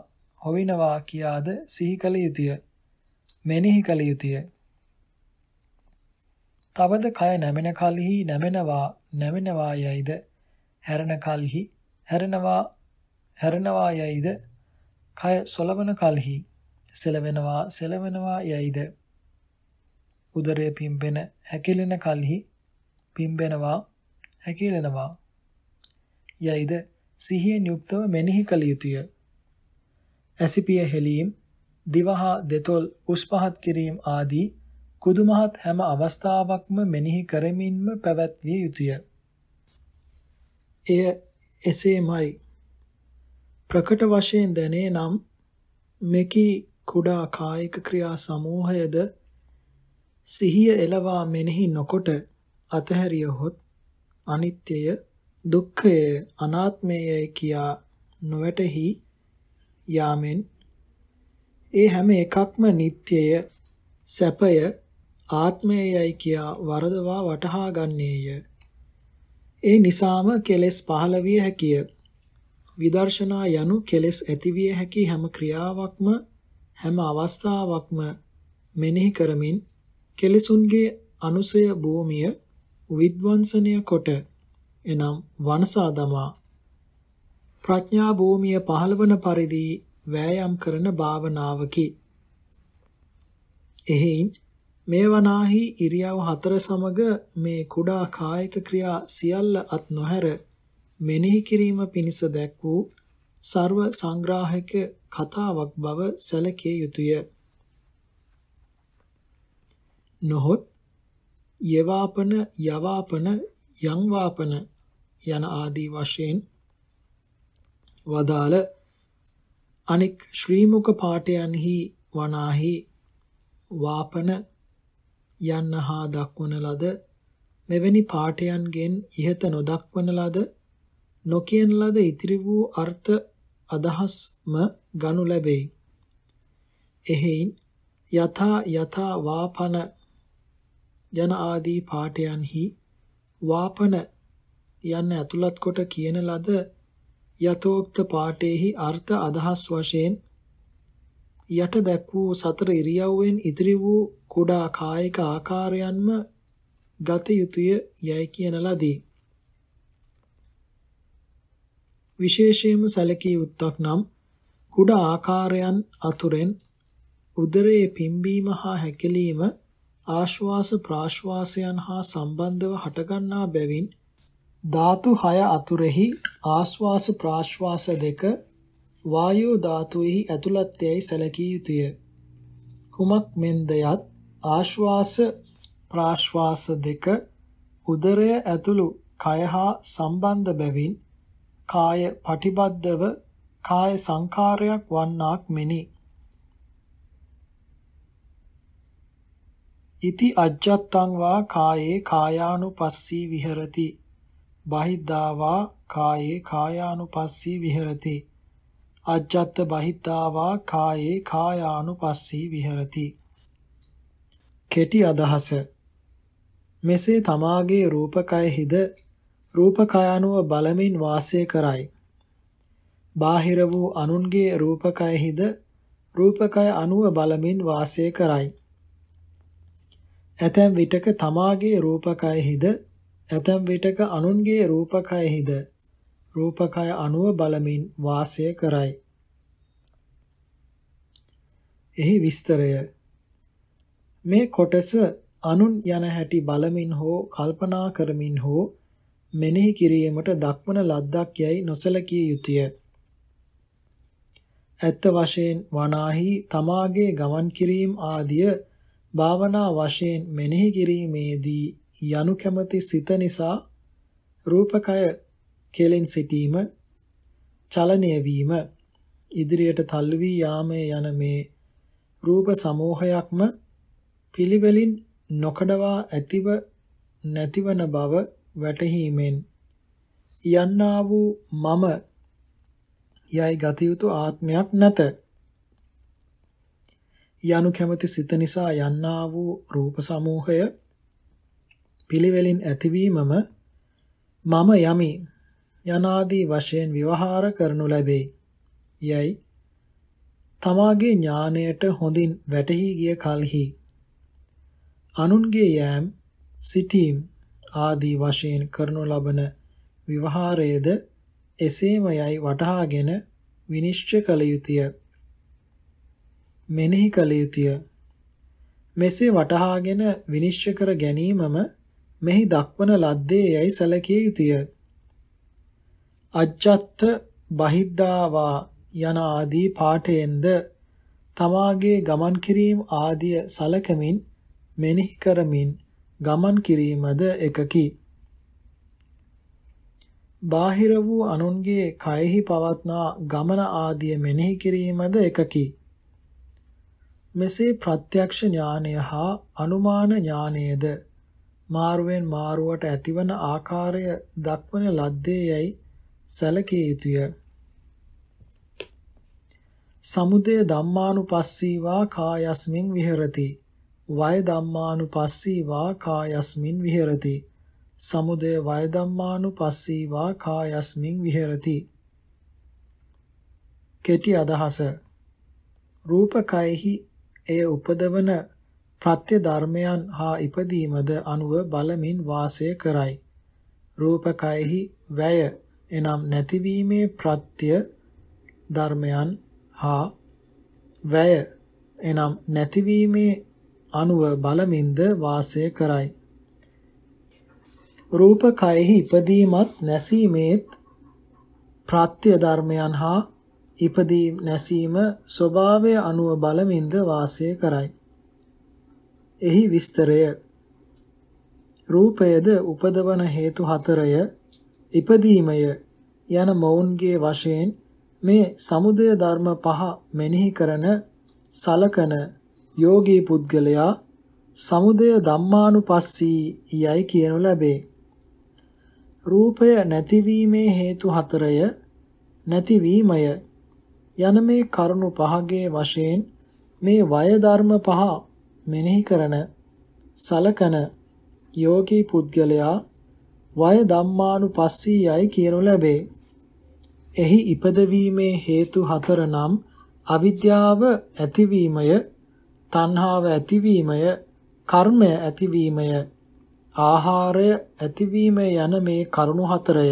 හොවිනවා කියාද සිහි කළ යුතුය මෙනෙහි කළ යුතුය තවද කය නැමෙන කලෙහි නැමෙනවා නැමෙනවා යයිද හැරෙන කලෙහි හැරෙනවා හැරෙනවා යයිද කය සොලවන කලෙහි සෙලවෙනවා සෙලවෙනවා යයිද උදරය පිම්බෙන හැකිලෙන කලෙහි පිම්බෙනවා හැකිලෙනවා යයිද සිහියෙන් යුක්තව මෙනෙහි කළ යුතුය ඇසිපිය හෙලීම් දිවහා දෙතොල් උස් පහත් කිරීම ආදී කුදුමහත් හැම අවස්ථාවක්ම මෙනෙහි කරමින්ම පැවැත්විය යුතුය. එය එසේමයි. ප්‍රකට වශයෙන් දැනේ නම් මෙකී කුඩා කායික ක්‍රියා සමූහයද සිහිය එළවා මෙනෙහි නොකොට අතහැරියහොත් අනිත්‍යය දුක්ඛය අනාත්මය කියා නොවැටහි යාමෙන් ඒ හැම එකක්ම නිට්ටයය සැපය ආත්මයයි කියා වරදවා වටහා ගන්නේය ඒ නිසාම කෙලෙස් පහළ විය හැකිය විදර්ශනා යනු කෙලෙස් ඇති විය හැකි හැම ක්‍රියාවක්ම හැම අවස්ථාවක්ම මෙනෙහි කරමින් කෙලෙසුන්ගේ අනුසය භූමිය විද්වංශනය කොට එනම් වනසා දමා ප්‍රඥා භූමිය පහළවන පරිදි වෑයම් කරන භාවනාවකි. එහෙයින් මේ වනාහි ඉරියව් හතර සමග මේ කුඩා කායික ක්‍රියා සියල්ල අත් නොහැර මෙනෙහි කිරීම පිණිස දැක් වූ ਸਰව සංග්‍රාහක කතාවක් බව සැලකිය යුතුය. නොහොත් යවාපන යවාපන යංවාපන යන ආදී වශයෙන් වදාළ අනෙක් ශ්‍රීමුක පාඨයන්හි වනාහි වාපන යන්න හා දක්වන ලද මෙවැනි පාඨයන්ගෙන් ඉහත නොදක්වන ලද නොකියන ලද ඉතිරි වූ අර්ථ අදහස්ම ගනු ලැබෙයි. එහෙයින් යථා යථා වාපන යන ආදී පාඨයන්හි වාපන යන්න ඇතුළත් කොට කියන ලද යතෝක්ත පාඨයේහි අර්ථ අදහස් වශයෙන් යට දැක් වූ සතර ඉරියව්වෙන් ඉදිරි වූ කුඩා කායික ආකාරයන්ම ගත යුතුය යයි කියන ලදී. විශේෂයෙන්ම සැලකිය යුත්තක් නම් කුඩා ආකාරයන් අතුරෙන් උදරයේ පිම්බීම හා හැකිලීම ආශ්වාස ප්‍රාශ්වාසයන් හා සම්බන්ධව හටගන්නා බැවින් ධාතු 6 අතුරෙහි ආශ්වාස ප්‍රාශ්වාස දෙක වායෝ ධාතුෙහි ඇතුළත් යයි සැලකිය යුතුය. කුමක් මෙන්ද යත් ආශ්වාස ප්‍රාශ්වාස දෙක උදරය ඇතුළු කය හා සම්බන්ධ බැවින් කාය පටිබද්ධව කාය සංඛාරයක් වන්නාක් මෙනි. ඉති අජ්ජත්තං වා කායේ කායානුපස්සී විහෙරති. බහිද්ධා වා කායේ කායානුපස්සී විහෙරති. අජ්ජත්ත බහිද්ධා වා කායේ කායානුපස්සී විහෙරති. කෙටි අදහස මෙසේ තමාගේ රූපකය හිද රූපකය අනුව බලමින් වාසය කරයි. බාහිර වූ අනුන්ගේ රූපකයෙහිද රූපකය අනුව බලමින් වාසය කරයි. ඇතැම් විටක තමාගේ රූපකයෙහිද ඇතැම් විටක අනුන්ගේ රූපකයෙහිද රූපකය අනුව බලමින් වාසය කරයි. එහි විස්තරය මේ කොටස අනුන් යන හැටි බලමින් හෝ කල්පනා කරමින් හෝ මෙනෙහි කිරීමට දක්වන ලද්දක් යයි නොසලකිය යුතුය. ඇත්ත වශයෙන් වනාහි තමාගේ ගමන් කිරීම ආදිය භාවනා වශයෙන් මෙනෙහි කිරීමේදී යනු කැමති සිත නිසා රූපකය කෙලෙන් සිටීම චලනය වීම ඉදිරියට තල්ලු වී යාමේ යන මේ රූප සමූහයක්ම පිළිවෙලින් නොකඩවා ඇතිව නැතිවන බව වැටහීමෙන් යන්නා වූ මම යයි ගත යුතු ආත්මයක් නැත. යනු කැමති සිත නිසා යන්නා වූ රූප සමූහය පිළිවෙලින් ඇතිවීමම මම යමි යනාදී වශයෙන් විවහාර කරනු ලැබේ. යයි තමාගේ ඥාණයට හොඳින් වැටහි ගිය කලෙහි අනුන්ගේ යෑම් සිටීම් ආදී වශයෙන් කරනු ලබන විවහාරයේද එසේම යයි වටහාගෙන විනිශ්චය කළ යුතුය. මෙනෙහි කළ යුතුය. මෙසේ වටහාගෙන විනිශ්චය කර ගැනීමම මෙහි දක්වන ලද්දේ යයි සැලකිය යුතුය. අජ්ජත්ත බහිද්දාවා යන ආදී පාඨයෙන්ද තමාගේ ගමන් කිරීම ආදිය සලකමින් මෙනෙහි කරමින් ගමන් කිරීමද එකකි. බාහිර වූ අනුන්ගේ කයෙහි පවත්නා ගමන ආදිය මෙනෙහි කිරීමද එකකි. මෙසේ ප්‍රත්‍යක්ෂ ඥානය හා අනුමාන ඥානයේද මාරුවෙන් මාරුවට ඇතිවන ආකාරය දක්වන ලද්දේ යයි සැලකිය යුතුය. සමුදය ධම්මානුපස්සීවා කායස්මින් විහෙරති. වය ධම්මානුපස්සීවා කායස්මින් විහෙරති සමුදය වය ධම්මානුපස්සීවා කායස්මින් විහෙරති කෙටි අදහස රූපකයෙහි එය උපදවන ප්‍රත්‍ය ධර්මයන් හා ඉපදීමද අනුව බලමින් වාසය කරයි. රූපකයෙහි වැය එනම් නැතිවීමේ ප්‍රත්‍ය ධර්මයන් හා වැය එනම් නැතිවීමේ අනුව බලමින්ද වාසය කරයි. රූප කයෙහි ඉපදීමත් නැසීමේත් ප්‍රත්‍ය ධර්මයන් හා ඉපදීම නැසීම ස්වභාවය අනුව බලමින්ද වාසය කරයි. එහි විස්තරය රූපයද උපදවන හේතු හතරය ඉපදීමය යන මොවුන්ගේ වශයෙන් මේ samudaya ධර්ම පහ මෙනෙහි කරන සලකන යෝගී පුද්ගලයා සමුදය ධම්මානුපස්සී යයි කියනු ලැබේ. රූපය නැතිවීමේ හේතු හතරය නැතිවීමය යන මේ කරුණු පහගේ වශයෙන් මේ වය ධර්ම පහ මෙනෙහි කරන සලකන යෝගී පුද්ගලයා වය ධම්මානුපස්සී යයි කියනු ලැබේ. එහි ඉපදවීමේ හේතු හතර නම් අවිද්‍යාව ඇතිවීමය තණ්හාව ඇතිවීමය, කර්මය ඇතිවීමය, ආහාරය ඇතිවීම යන මේ කරුණු හතරය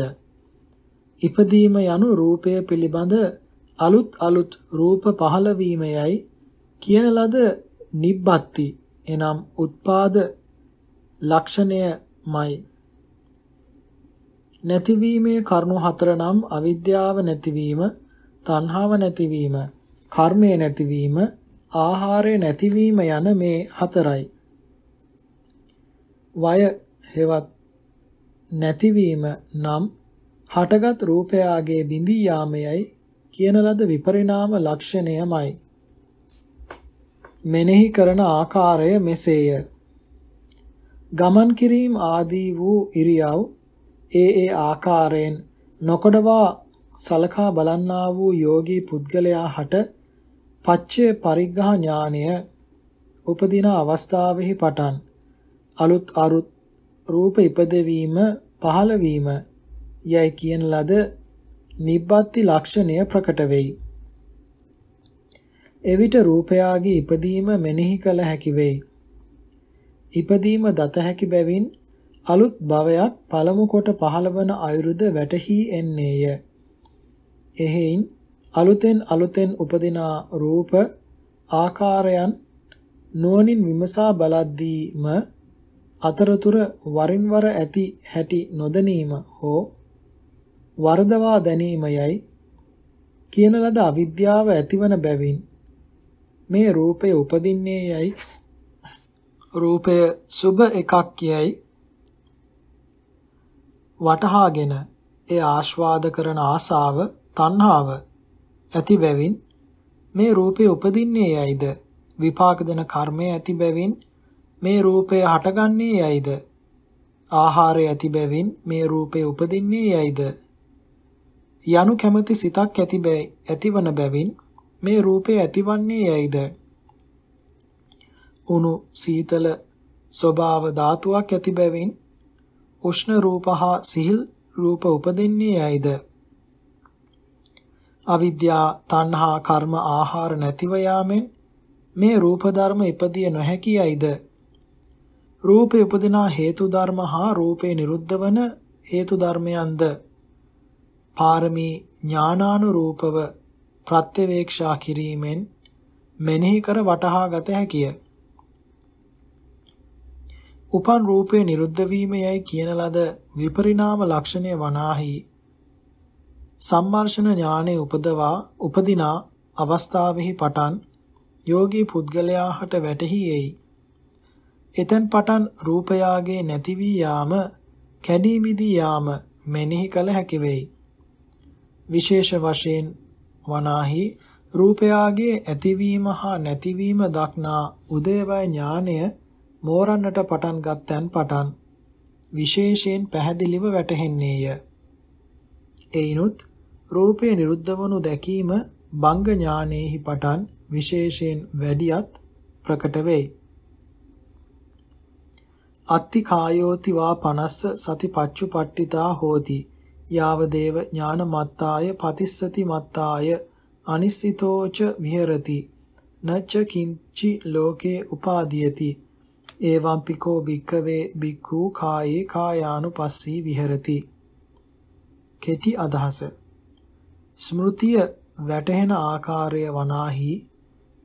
ඉපදීම යනු රූපය පිළිබඳ අලුත් අලුත් රූප පහළවීමයයි කියන ලද නිබ්බත්ති එනම් උත්පාද ලක්ෂණයමයි නැතිවීමේ කරුණු හතර නම් අවිද්‍යාව නැතිවීම තණ්හාව නැතිවීම කර්මය නැතිවීම ආහාරය නැතිවීම යන මේ හතරයි. වය හෙවත් නැතිවීම නම් හටගත් රූපයාගේ බිඳී යාමයයි කියන ලද විපරිණාම ලක්ෂණයමයි. මෙනෙහි කරන ආකාරය මෙසේය. ගමන් කිරීම ආදී වූ ඉරියව් ඒ ඒ ආකාරයෙන් නොකඩවා සලකා බලන්නා වූ යෝගී පුද්ගලයා හට පච්චේ පරිග්ඝහ ඥානය උපදින අවස්ථාවෙහි පටන් අලුත් අරුත් රූප ඉපදවීම පහළවීම යයි කියන ලද නිබ්බත්ති ලක්ෂණය ප්‍රකට වෙයි. එවිට රූපයාගේ ඉපදීම මෙනෙහි කළ හැකි වෙයි. ඉපදීම දත හැකි බැවින් අලුත් භවයක් පළමු කොට පහළවන අයුරුද වැටහි එන්නේය. එහෙයින් අලුතෙන් අලුතෙන් උපදින රූප ආකාරයන් නුවණින් විමසා බලද්දීම අතරතුර වරින් වර ඇති හැටි නොදැනීම හෝ වර්ධවා දැනීමයයි කියන ලද අවිද්‍යාව ඇතිවන බැවින් මේ රූපය උපදින්නේ යයි රූපය සුභ එකක් යයි වටහාගෙන ඒ ආස්වාද කරන ආසාව තණ්හාව ඇති බැවින් මේ රූපය උපදින්නේ යයිද විපාක දෙන කර්මය ඇති බැවින් මේ රූපය හටගන්නේ යයිද ආහාරය ඇති බැවින් මේ රූපය උපදින්නේ යයිද යනු කැමති සිතක් ඇති ඇතිවන බැවින් මේ රූපය ඇතිවන්නේ යයිද උණු සීතල ස්වභාව ධාතුවක් ඇති බැවින් උෂ්ණ රූප හා සිහිල් රූප උපදින්නේ යයිද අවිද්‍යා, තණ්හා, කර්ම, ආහාර නැතිව යාමෙන් මේ රූප ධර්ම ඉපදිය නොහැකියයිද? රූපේ උපදිනා හේතු ධර්ම හා රූපේ නිරුද්ධ වන හේතු ධර්මයන්ද පාරමී ඥානානුරූපව ප්‍රත්‍යවේක්ෂා කිරීමෙන් මෙනෙහි කර වටහා ගත හැකිය. උපන් රූපේ නිරුද්ධ වීමයයි කියන ලද විපරිණාම ලක්ෂණය වනාහි සම්මර්ෂණ ඥානෙ උපදවා උපදිනා අවස්ථාවෙහි පටන් යෝගී පුද්ගලයා හට වැටහි එයි. එතෙන් පටන් රූපයාගේ නැති වී යාම, කැඩී මිදී යාම මෙනෙහි කළ හැකි වෙයි. විශේෂ වශයෙන් වනාහි රූපයාගේ ඇතිවීම හා නැතිවීම දක්නා උදේවය ඥානය මෝරන්නට පටන් ගත්තන් පටන් විශේෂයෙන් පැහැදිලිව වැටහෙන්නේය. එයිනුත් රූපේ නිරුද්ධ වනු දැකීම බංග ඥානෙහි පටන් විශේෂයෙන් වැඩියත් ප්‍රකට වෙයි. අත්ති කායෝති වා පනස්ස සති පච්චුපට්ඨිතා හෝති යාවදේව ඥාන මත්තාය පතිස්සති මත්තාය අනිස්සිතෝච විහෙරති නච්ච කිංචි ලෝකේ උපාදීයති එවං පිකෝ භික්කවේ භික්ඛු කායේ කායානුපස්සී විහෙරති කෙටි අදහස ස්මෘතිය වැටහෙන ආකාරය වනාහි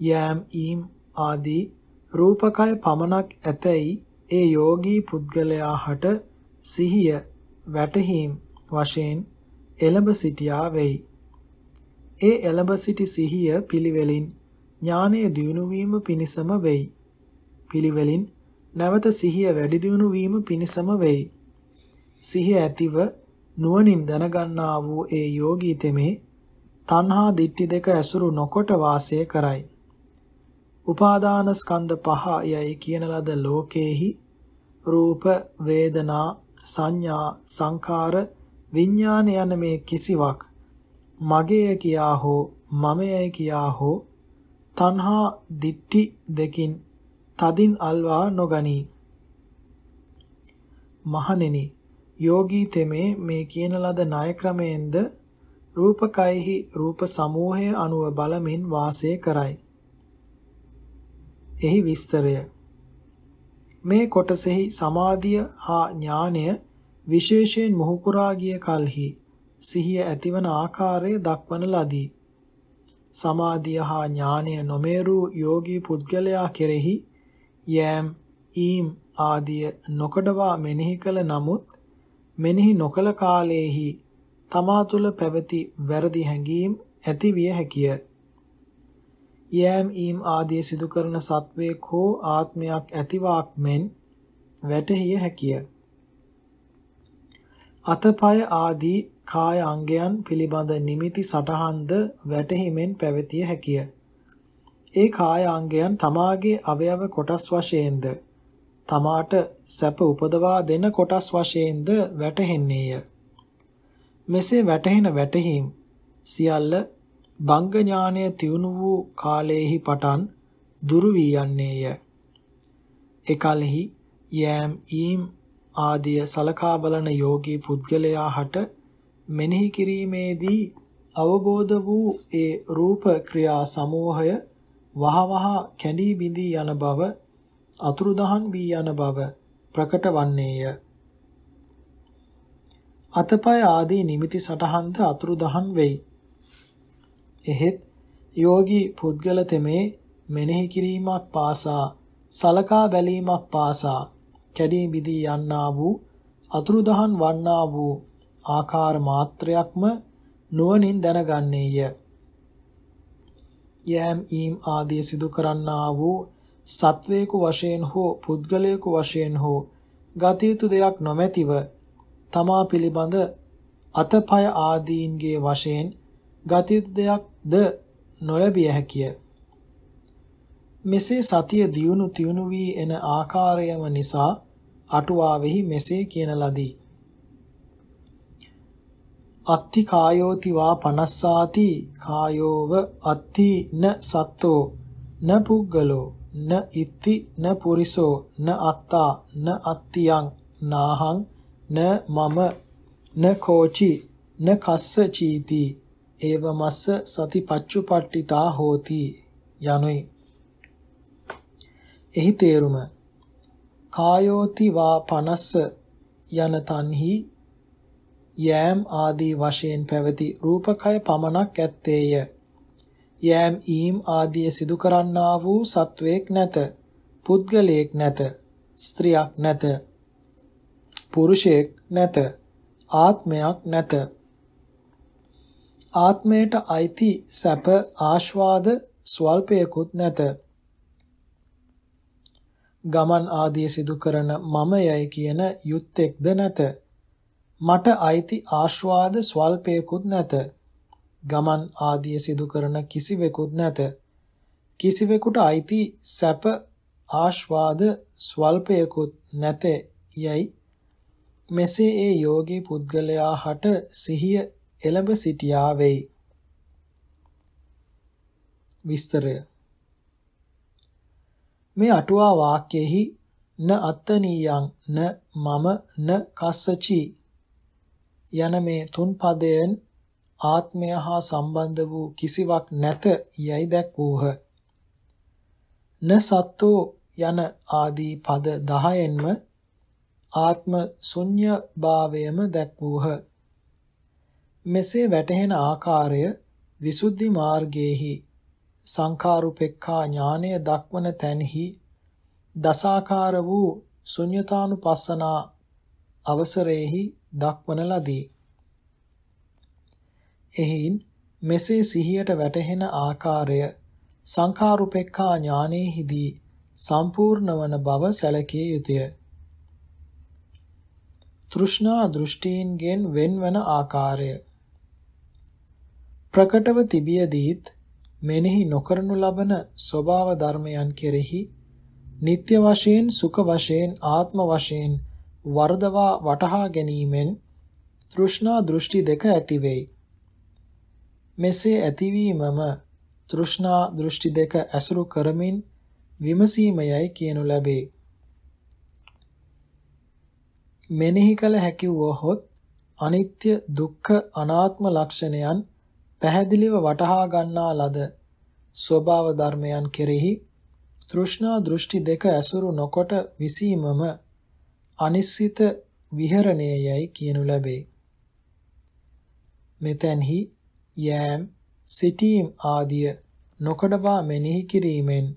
යෑම් ඊම් ආදී රූපකය පමණක් ඇතැයි ඒ යෝගී පුද්ගලයා හට සිහිය වැටහීම් වශයෙන් එළඹ සිටියා වෙයි. ඒ එළඹ සිටි සිහිය පිළිවෙලින් ඥානය දියුණුවීම පිණිසම වෙයි. පිළිවෙලින් නැවත සිහිය වැඩි දියුණු වීම පිණිසම වෙයි. සිහිය ඇතිව නුවණින් දැනගන්නා වූ ඒ යෝගී තෙමේ තණ්හා දිට්ටි දෙක ඇසුරු නොකොට වාසය කරයි. උපාදාන ස්කන්ධ පහ යයි කියන ලද ලෝකේහි රූප වේදනා සංඥා සංඛාර විඥාන යන මේ කිසිවක් මගේය කියා හෝ මමයයි කියා හෝ තණ්හා දිට්ටි දෙකින් තදින් අල්වා නොගනී මහණෙනි යෝගී තෙමේ මේ කියන ලද ණය ක්‍රමයෙන්ද රූපකයෙහි රූප සමූහය අනුව බලමින් වාසය කරයි. එහි විස්තරය මේ කොටසෙහි සමාධිය හා ඥානය විශේෂයෙන් මොහුකුරා ගිය කලෙහි සිහිය ඇතිවන ආකාරය දක්වන ලදී. සමාධිය හා ඥානය නොමේරු යෝගී පුද්ගලයා කෙරෙහි යෑම් ඊම් ආදිය නොකඩවා මෙනෙහි කළ නමුත් මෙනෙහි නොකල කාලයේහි තමා තුළ පැවති වැරදි හැඟීම් ඇති විය හැකිය. යෑම් ඊම් ආදී සිදු කරන සත්වයක හෝ ආත්මයක් ඇතිවාක් මෙන් වැටහිය හැකිය. අතපය ආදී කාය අංගයන් පිළිබඳ නිමිති සටහන්ද වැටහිමෙන් පැවතිය හැකිය. ඒ කාය අංගයන් තමාගේ අවයව කොටස් වශයෙන්ද තමාට සැප උපදවා දෙන කොටස් වශයෙන්ද වැටහෙන්නේය. මෙසේ වැටහෙන වැටහීම් සියල්ල බංග ඥානය තියුණු වූ කාලයේහි පටන් දුරු වී යන්නේය. එකල්හි යෑම් ඊම් ආදිය සලකා බලන යෝගී පුද්ගලයා හට මෙනෙහි කිරීමේදී අවබෝධ වූ ඒ රූප ක්‍රියා සමූහය වහවහ කැඳී බිඳී යන බව අතුරුදහන් වී යන බව ප්‍රකට වන්නේය. අතපය ආදී නිමිති සටහන්ද අතුරුදහන් වෙයි. එහෙත් යෝගී පුද්ගල තෙමේ මෙනෙහි කිරීමක් පාසා සලකා බැලීමක් පාසා කැඩී බිදී යන්නා වූ අතුරුදහන් වන්නා වූ ආකාර මාත්‍රයක්ම නුවණින් දැනගන්නේය. යම් ඊම් ආදී සිදු කරන්නා වූ සත්වයෙකු වශයෙන් හෝ පුද්ගලයෙකු වශයෙන් හෝ ගත යුතු දෙයක් නොමැතිව තමා පිළිබඳ අතපය ආදීන්ගේ වශයෙන් ගත යුතු දෙයක්ද නොලැබිය හැකිය. මෙසේ සතිය දියුණු තියුණු වී එන ආකාරයම නිසා අටුවාවෙහි මෙසේ කියන ලදී. අත්ති කායෝති වා පනස්සාති කායෝව අත්ති න සත්තෝ න පුද්ගලෝ න ඉති න පුරිසෝ න අත්තා න අත්තියං නාහං න මම න කෝචි න කස්ස චීති ඒව මස්ස සති පච්චුපට්ඨිතා හෝති යනුයි එහි තේරුම කායෝති වා පනස්ස යන තන්හි යෑම් ආදී වශයෙන් පැවති රූපකය පමණක් ඇත්තේය යෑම් ඊම් ආදිය සිදු කරන්නා වූ සත්වයක් නැත. පුද්ගලයෙක් නැත. ස්ත්‍රියක් නැත. පුරුෂයෙක් නැත. ආත්මයක් නැත. ආත්මයට අයිති සැප ආස්වාද ස්වල්පයකුත් නැත. ගමන් ආදී සිදු කරන මම යයි කියන යුත්තේක්ද නැත. මට අයිති ආස්වාද ස්වල්පයකුත් නැත. ගමන් ආදිය සිදු කරන කිසිවෙකුත් නැත. කිසිවෙකුට අයිති සැප ආස්වාද ස්වල්පයකුත් නැත යයි මෙසේ ඒ යෝගී පුද්ගලයා හට සිහිය එළඹ සිටියා වෙයි. විස්තරය මේ අටුවා වාක්‍යෙහි න අත්තනීයං න මම න කස්සචි යන මේ තුන් පදයෙන් ආත්මය හා සම්බන්ධ වූ කිසිවක් නැත යයි දැක්වූහ. න සත්තෝ යන ආදී පද 10න්ම ආත්ම ශුන්‍ය භාවයම දැක්වූහ. මෙසේ වැටහෙන ආකාරය විසුද්ධි මාර්ගයේහි සංඛාරුපෙක්ඛා ඥානය දක්වන තැන්හි දසාකාර වූ ශුන්‍යතානුපස්සනා අවසරයේහි දක්වන ලදී. එහෙයින් මෙසේ සිහියට වැටහෙන ආකාරය සංඛාරුපෙක්ඛා ඥානෙහිදී සම්පූර්ණ වන බව සැලකිය යුතුය. තෘෂ්ණා දෘෂ්ටීන්ගෙන් වෙන්වන ආකාරය ප්‍රකටව තිබියදීත් මෙනෙහි නොකරනු ලබන ස්වභාව ධර්මයන් කෙරෙහි නিত্য වශයෙන් සුඛ වශයෙන් ආත්ම වශයෙන් වර්ධවා වටහා ගැනීමෙන් තෘෂ්ණා දෘෂ්ටි දෙක ඇති වෙයි. මෙසේ ඇතිවීමම තෘෂ්ණා දෘෂ්ටි දෙක ඇසුරු කරමින් විමසීමයයි කියනු ලැබේ. මෙනෙහි කළ හැකි වූහොත් අනිත්‍ය දුක්ඛ අනාත්ම ලක්ෂණයන් පැහැදිලිව වටහා ගන්නා ලද ස්වභාව ධර්මයන් කෙරෙහි තෘෂ්ණා දෘෂ්ටි දෙක ඇසුරු නොකොට විසීමම අනිස්සිත විහරණයයි කියනු ලැබේ. මෙතෙන්හි යෑම්, සිටීම් ආදිය නොකඩවා මෙනෙහි කිරීමෙන්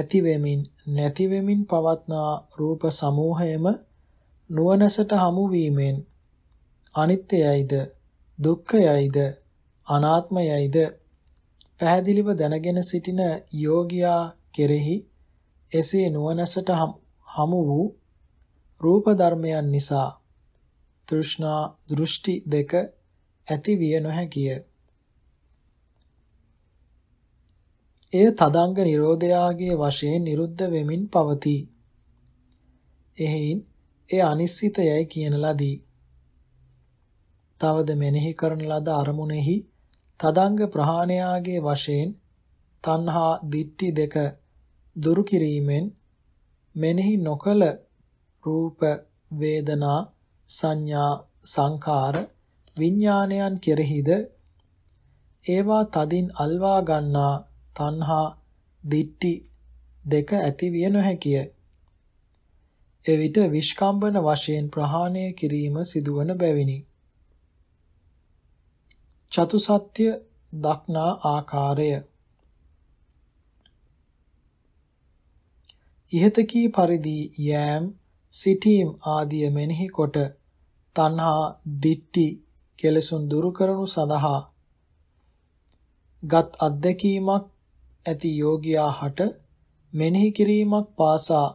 ඇතිවෙමින් නැතිවෙමින් පවත්නා රූප සමූහයම නුවණසට හමු වීමෙන් අනිත්‍යයයිද දුක්ඛයයිද අනාත්මයයිද පැහැදිලිව දැනගෙන සිටින යෝගියා කෙරෙහි එසේ නුවණසට හමු වූ රූප ධර්මයන් නිසා තෘෂ්ණා දෘෂ්ටි දෙක ඇති විය නොහැකිය. එය තදංග නිරෝධයාගේ වශයෙන් නිරුද්ධ වෙමින් පවතී. එහෙයින් එය අනිශ්චිතයයි කියන ලදී. තවද මෙනෙහි කරන ලද අරමුණෙහි තදංග ප්‍රහාණයාගේ වශයෙන් තණ්හා දිට්ටි දෙක දුරු කිරීමෙන් මෙනෙහි නොකල රූප වේදනා සංඥා සංකාර විඥානයන් කෙරෙහිද ඒවා තදින් අල්වා ගන්නා තණ්හා දිට්ටි දෙක ඇති විය නොහැකිය. එවිට විස්කම්බන වශයෙන් ප්‍රහාණය කිරීම සිදුවන බැවිනි. චතුසත්‍ය දක්නා ආකාරය ඉහත කී පරිදි යෑම් සිටීම් ආදිය මෙනෙහි කොට තණ්හා දිට්ටි කෙලෙසුන් දුරු කරනු සඳහා ගත් අත්දැකීමක් ඇති යෝගියා හට මෙනෙහි කිරීමක් පාසා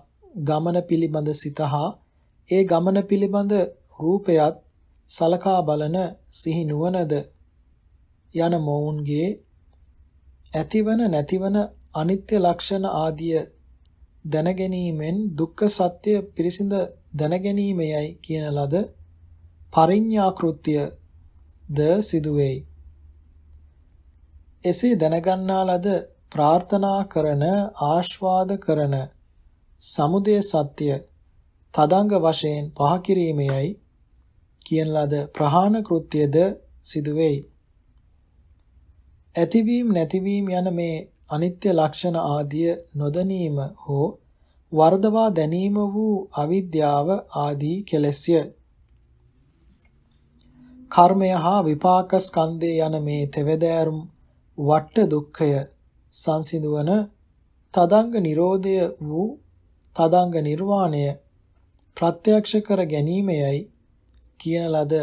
ගමන පිළිබඳ සිතහා ඒ ගමන පිළිබඳ රූපයත් සලකා බලන සිහි නුවණද යන මොවුන්ගේ ඇතිවන නැතිවන අනිත්‍ය ලක්ෂණ ආදිය දැනගැනීමෙන් දුක්ඛ සත්‍ය පිරිසිඳ දැනගැනීමයයි කියන ලද පරිඤ්ඤාකෘත්‍ය ද සිදුවේයි. එසේ දැනගන්නා ලද ප්‍රාර්ථනා කරන ආශාද කරන සමුදය සත්‍ය තදංග වශයෙන් පහ කිරීමේයි කියන ලද ප්‍රහාණ කෘත්‍යද සිදුවේයි. ඇතිවීම නැතිවීම යන මේ අනිත්‍ය ලක්ෂණ ආදිය නොදැනීම හෝ වර්ධවා දැනීම වූ අවිද්‍යාව ආදී කෙලෙස්ය. කර්මය හා විපාක ස්කන්ධය යන මේ තෙවදෑරුම් වට දුක්ඛය සංසිඳවන තදංග නිරෝධය වූ තදංග නිර්වාණය ප්‍රත්‍යක්ෂ කර ගැනීමයයි කියන ලද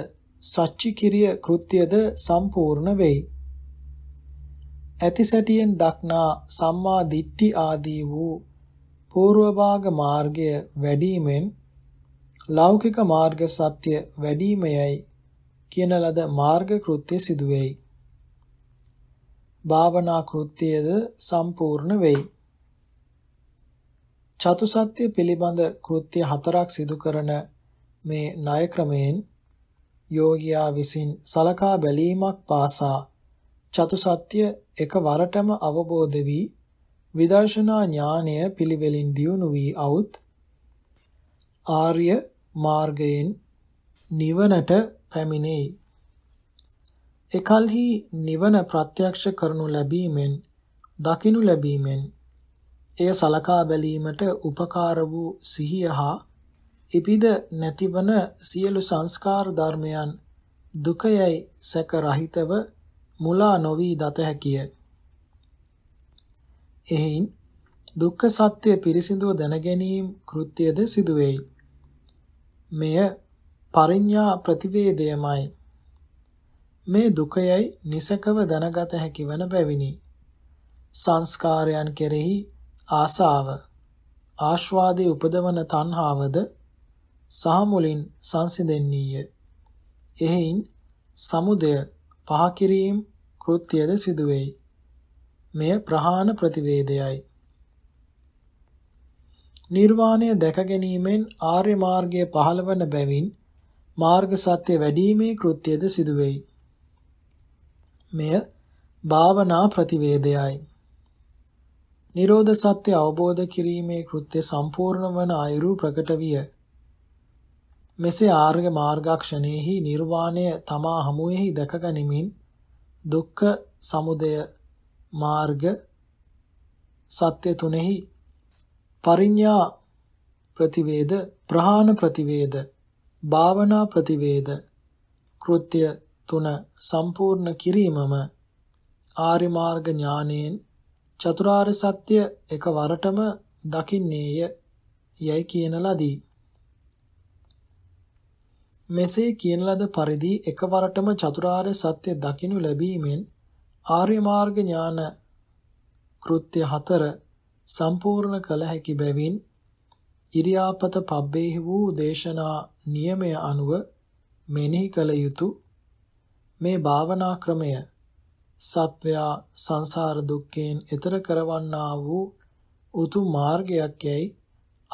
සච්චිකිරිය කෘත්‍යද සම්පූර්ණ වෙයි. ඇතිසැටියෙන් දක්නා සම්මා දිට්ඨි ආදී වූ పూర్වභාග මාර්ගය වැඩිමෙන් ලෞකික මාර්ග සත්‍ය වැඩිමයයි කියන ලද මාර්ග කෘත්‍ය සිදු වෙයි. භාවනා කෘත්‍යයද සම්පූර්ණ වෙයි. චතුසත්‍ය පිළිබඳ කෘත්‍ය හතරක් සිදු කරන මේ ණය ක්‍රමයෙන් යෝගියා විසින් සලකා බැලීමක් පාසා චතුසත්‍ය එකවරටම අවබෝධ වී විදර්ශනා ඥානය පිළිවෙලින් දියුණු වී આવුත් ආර්ය මාර්ගයෙන් නිවනට පැමිණෙයි. එකල්හි නිවන ප්‍රත්‍යක්ෂ කරනු ලැබීමෙන් දකිනු ලැබීමෙන් එය සලකා බැලීමට උපකාර වූ සිහිය හා ඉපිද නැතිවන සියලු සංස්කාර ධර්මයන් දුකයයි සැක රහිතව මුලා නොවි දත හැකිය. එයින් දුක්ඛ සත්‍ය පිරිසිදුව දැන ගැනීම කෘත්‍යද සිදුවේයි. මෙය පරිඥා ප්‍රතිවේදයමයි. මේ දුකයයි නිසකව දැනගත හැකි වන බැවිනි. සංස්කාරයන් කෙරෙහි ආසාව ආශ්වාදයේ උපදවන තණ්හාවද සහමුලින් සංසිඳෙන්නීය. එහෙයින් සමුදය පහ කිරීම කෘත්‍යද සිදුවේයි. මෙය ප්‍රහාණ ප්‍රතිවේදයයි. නිර්වාණය දැක ගැනීමෙන් ආර්ය මාර්ගය පහළවන බැවින් මාර්ග සත්‍ය වැඩිීමේ කෘත්‍යද සිදුවේයි. මෙය භාවනා ප්‍රතිවේදයයි. නිරෝධ සත්‍ය අවබෝධ කිරීමේ කෘත්‍ය සම්පූර්ණ වන අයුරු ප්‍රකට විය. මෙසේ ආර්ග මාර්ගක්ෂණයෙහි නිර්වාණය තමා හමුවෙහි දැකගනිමින් දුක්ඛ සමුදය මාර්ග සත්‍ය තුනෙහි පරිඤ්ඤා ප්‍රතිවේද ප්‍රහාණ ප්‍රතිවේද භාවනා ප්‍රතිවේද කෘත්‍ය තුන සම්පූර්ණ කිරීමම ආරි මාර්ග ඥානයෙන් චතුරාර්ය සත්‍ය එකවරටම දකින්නේය යයි කියන ලදී. මෙසේ කියන ලද පරිදි එකවරටම චතුරාර්ය සත්‍ය දකිනු ලැබීමෙන් ආර්ය මාර්ග ඥාන කෘත්‍ය හතර සම්පූර්ණ කළ හැකි බැවින් ඉරියාපත පබ්බේහි වූ දේශනා නියමය අනුව මෙනෙහි කළ යුතු මේ භාවනා ක්‍රමය සත්වයා සංසාර දුක්ඛයෙන් එතර කරවන්නා වූ උතුම් මාර්ගයක් යයි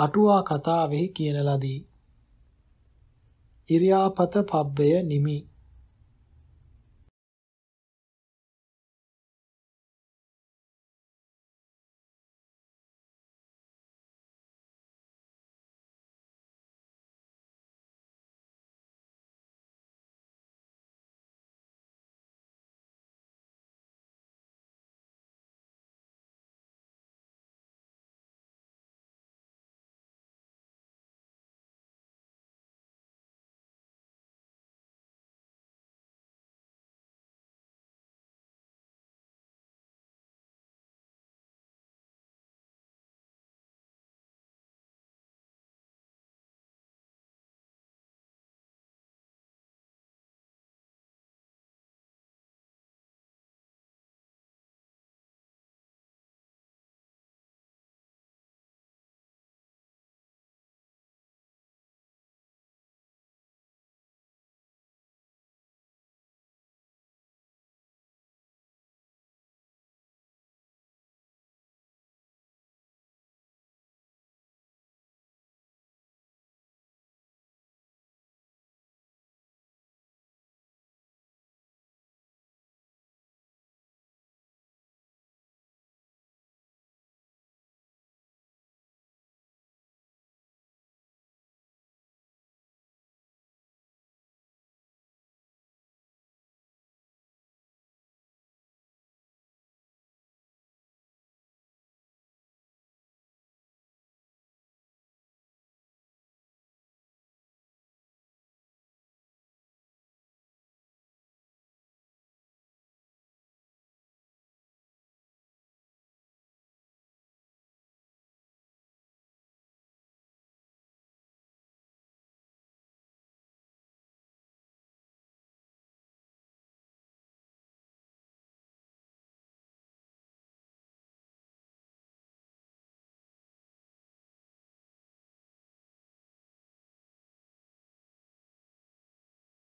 අටුවා කතාවෙහි කියන ලදී. ඉරියාපත පබ්බය නිමි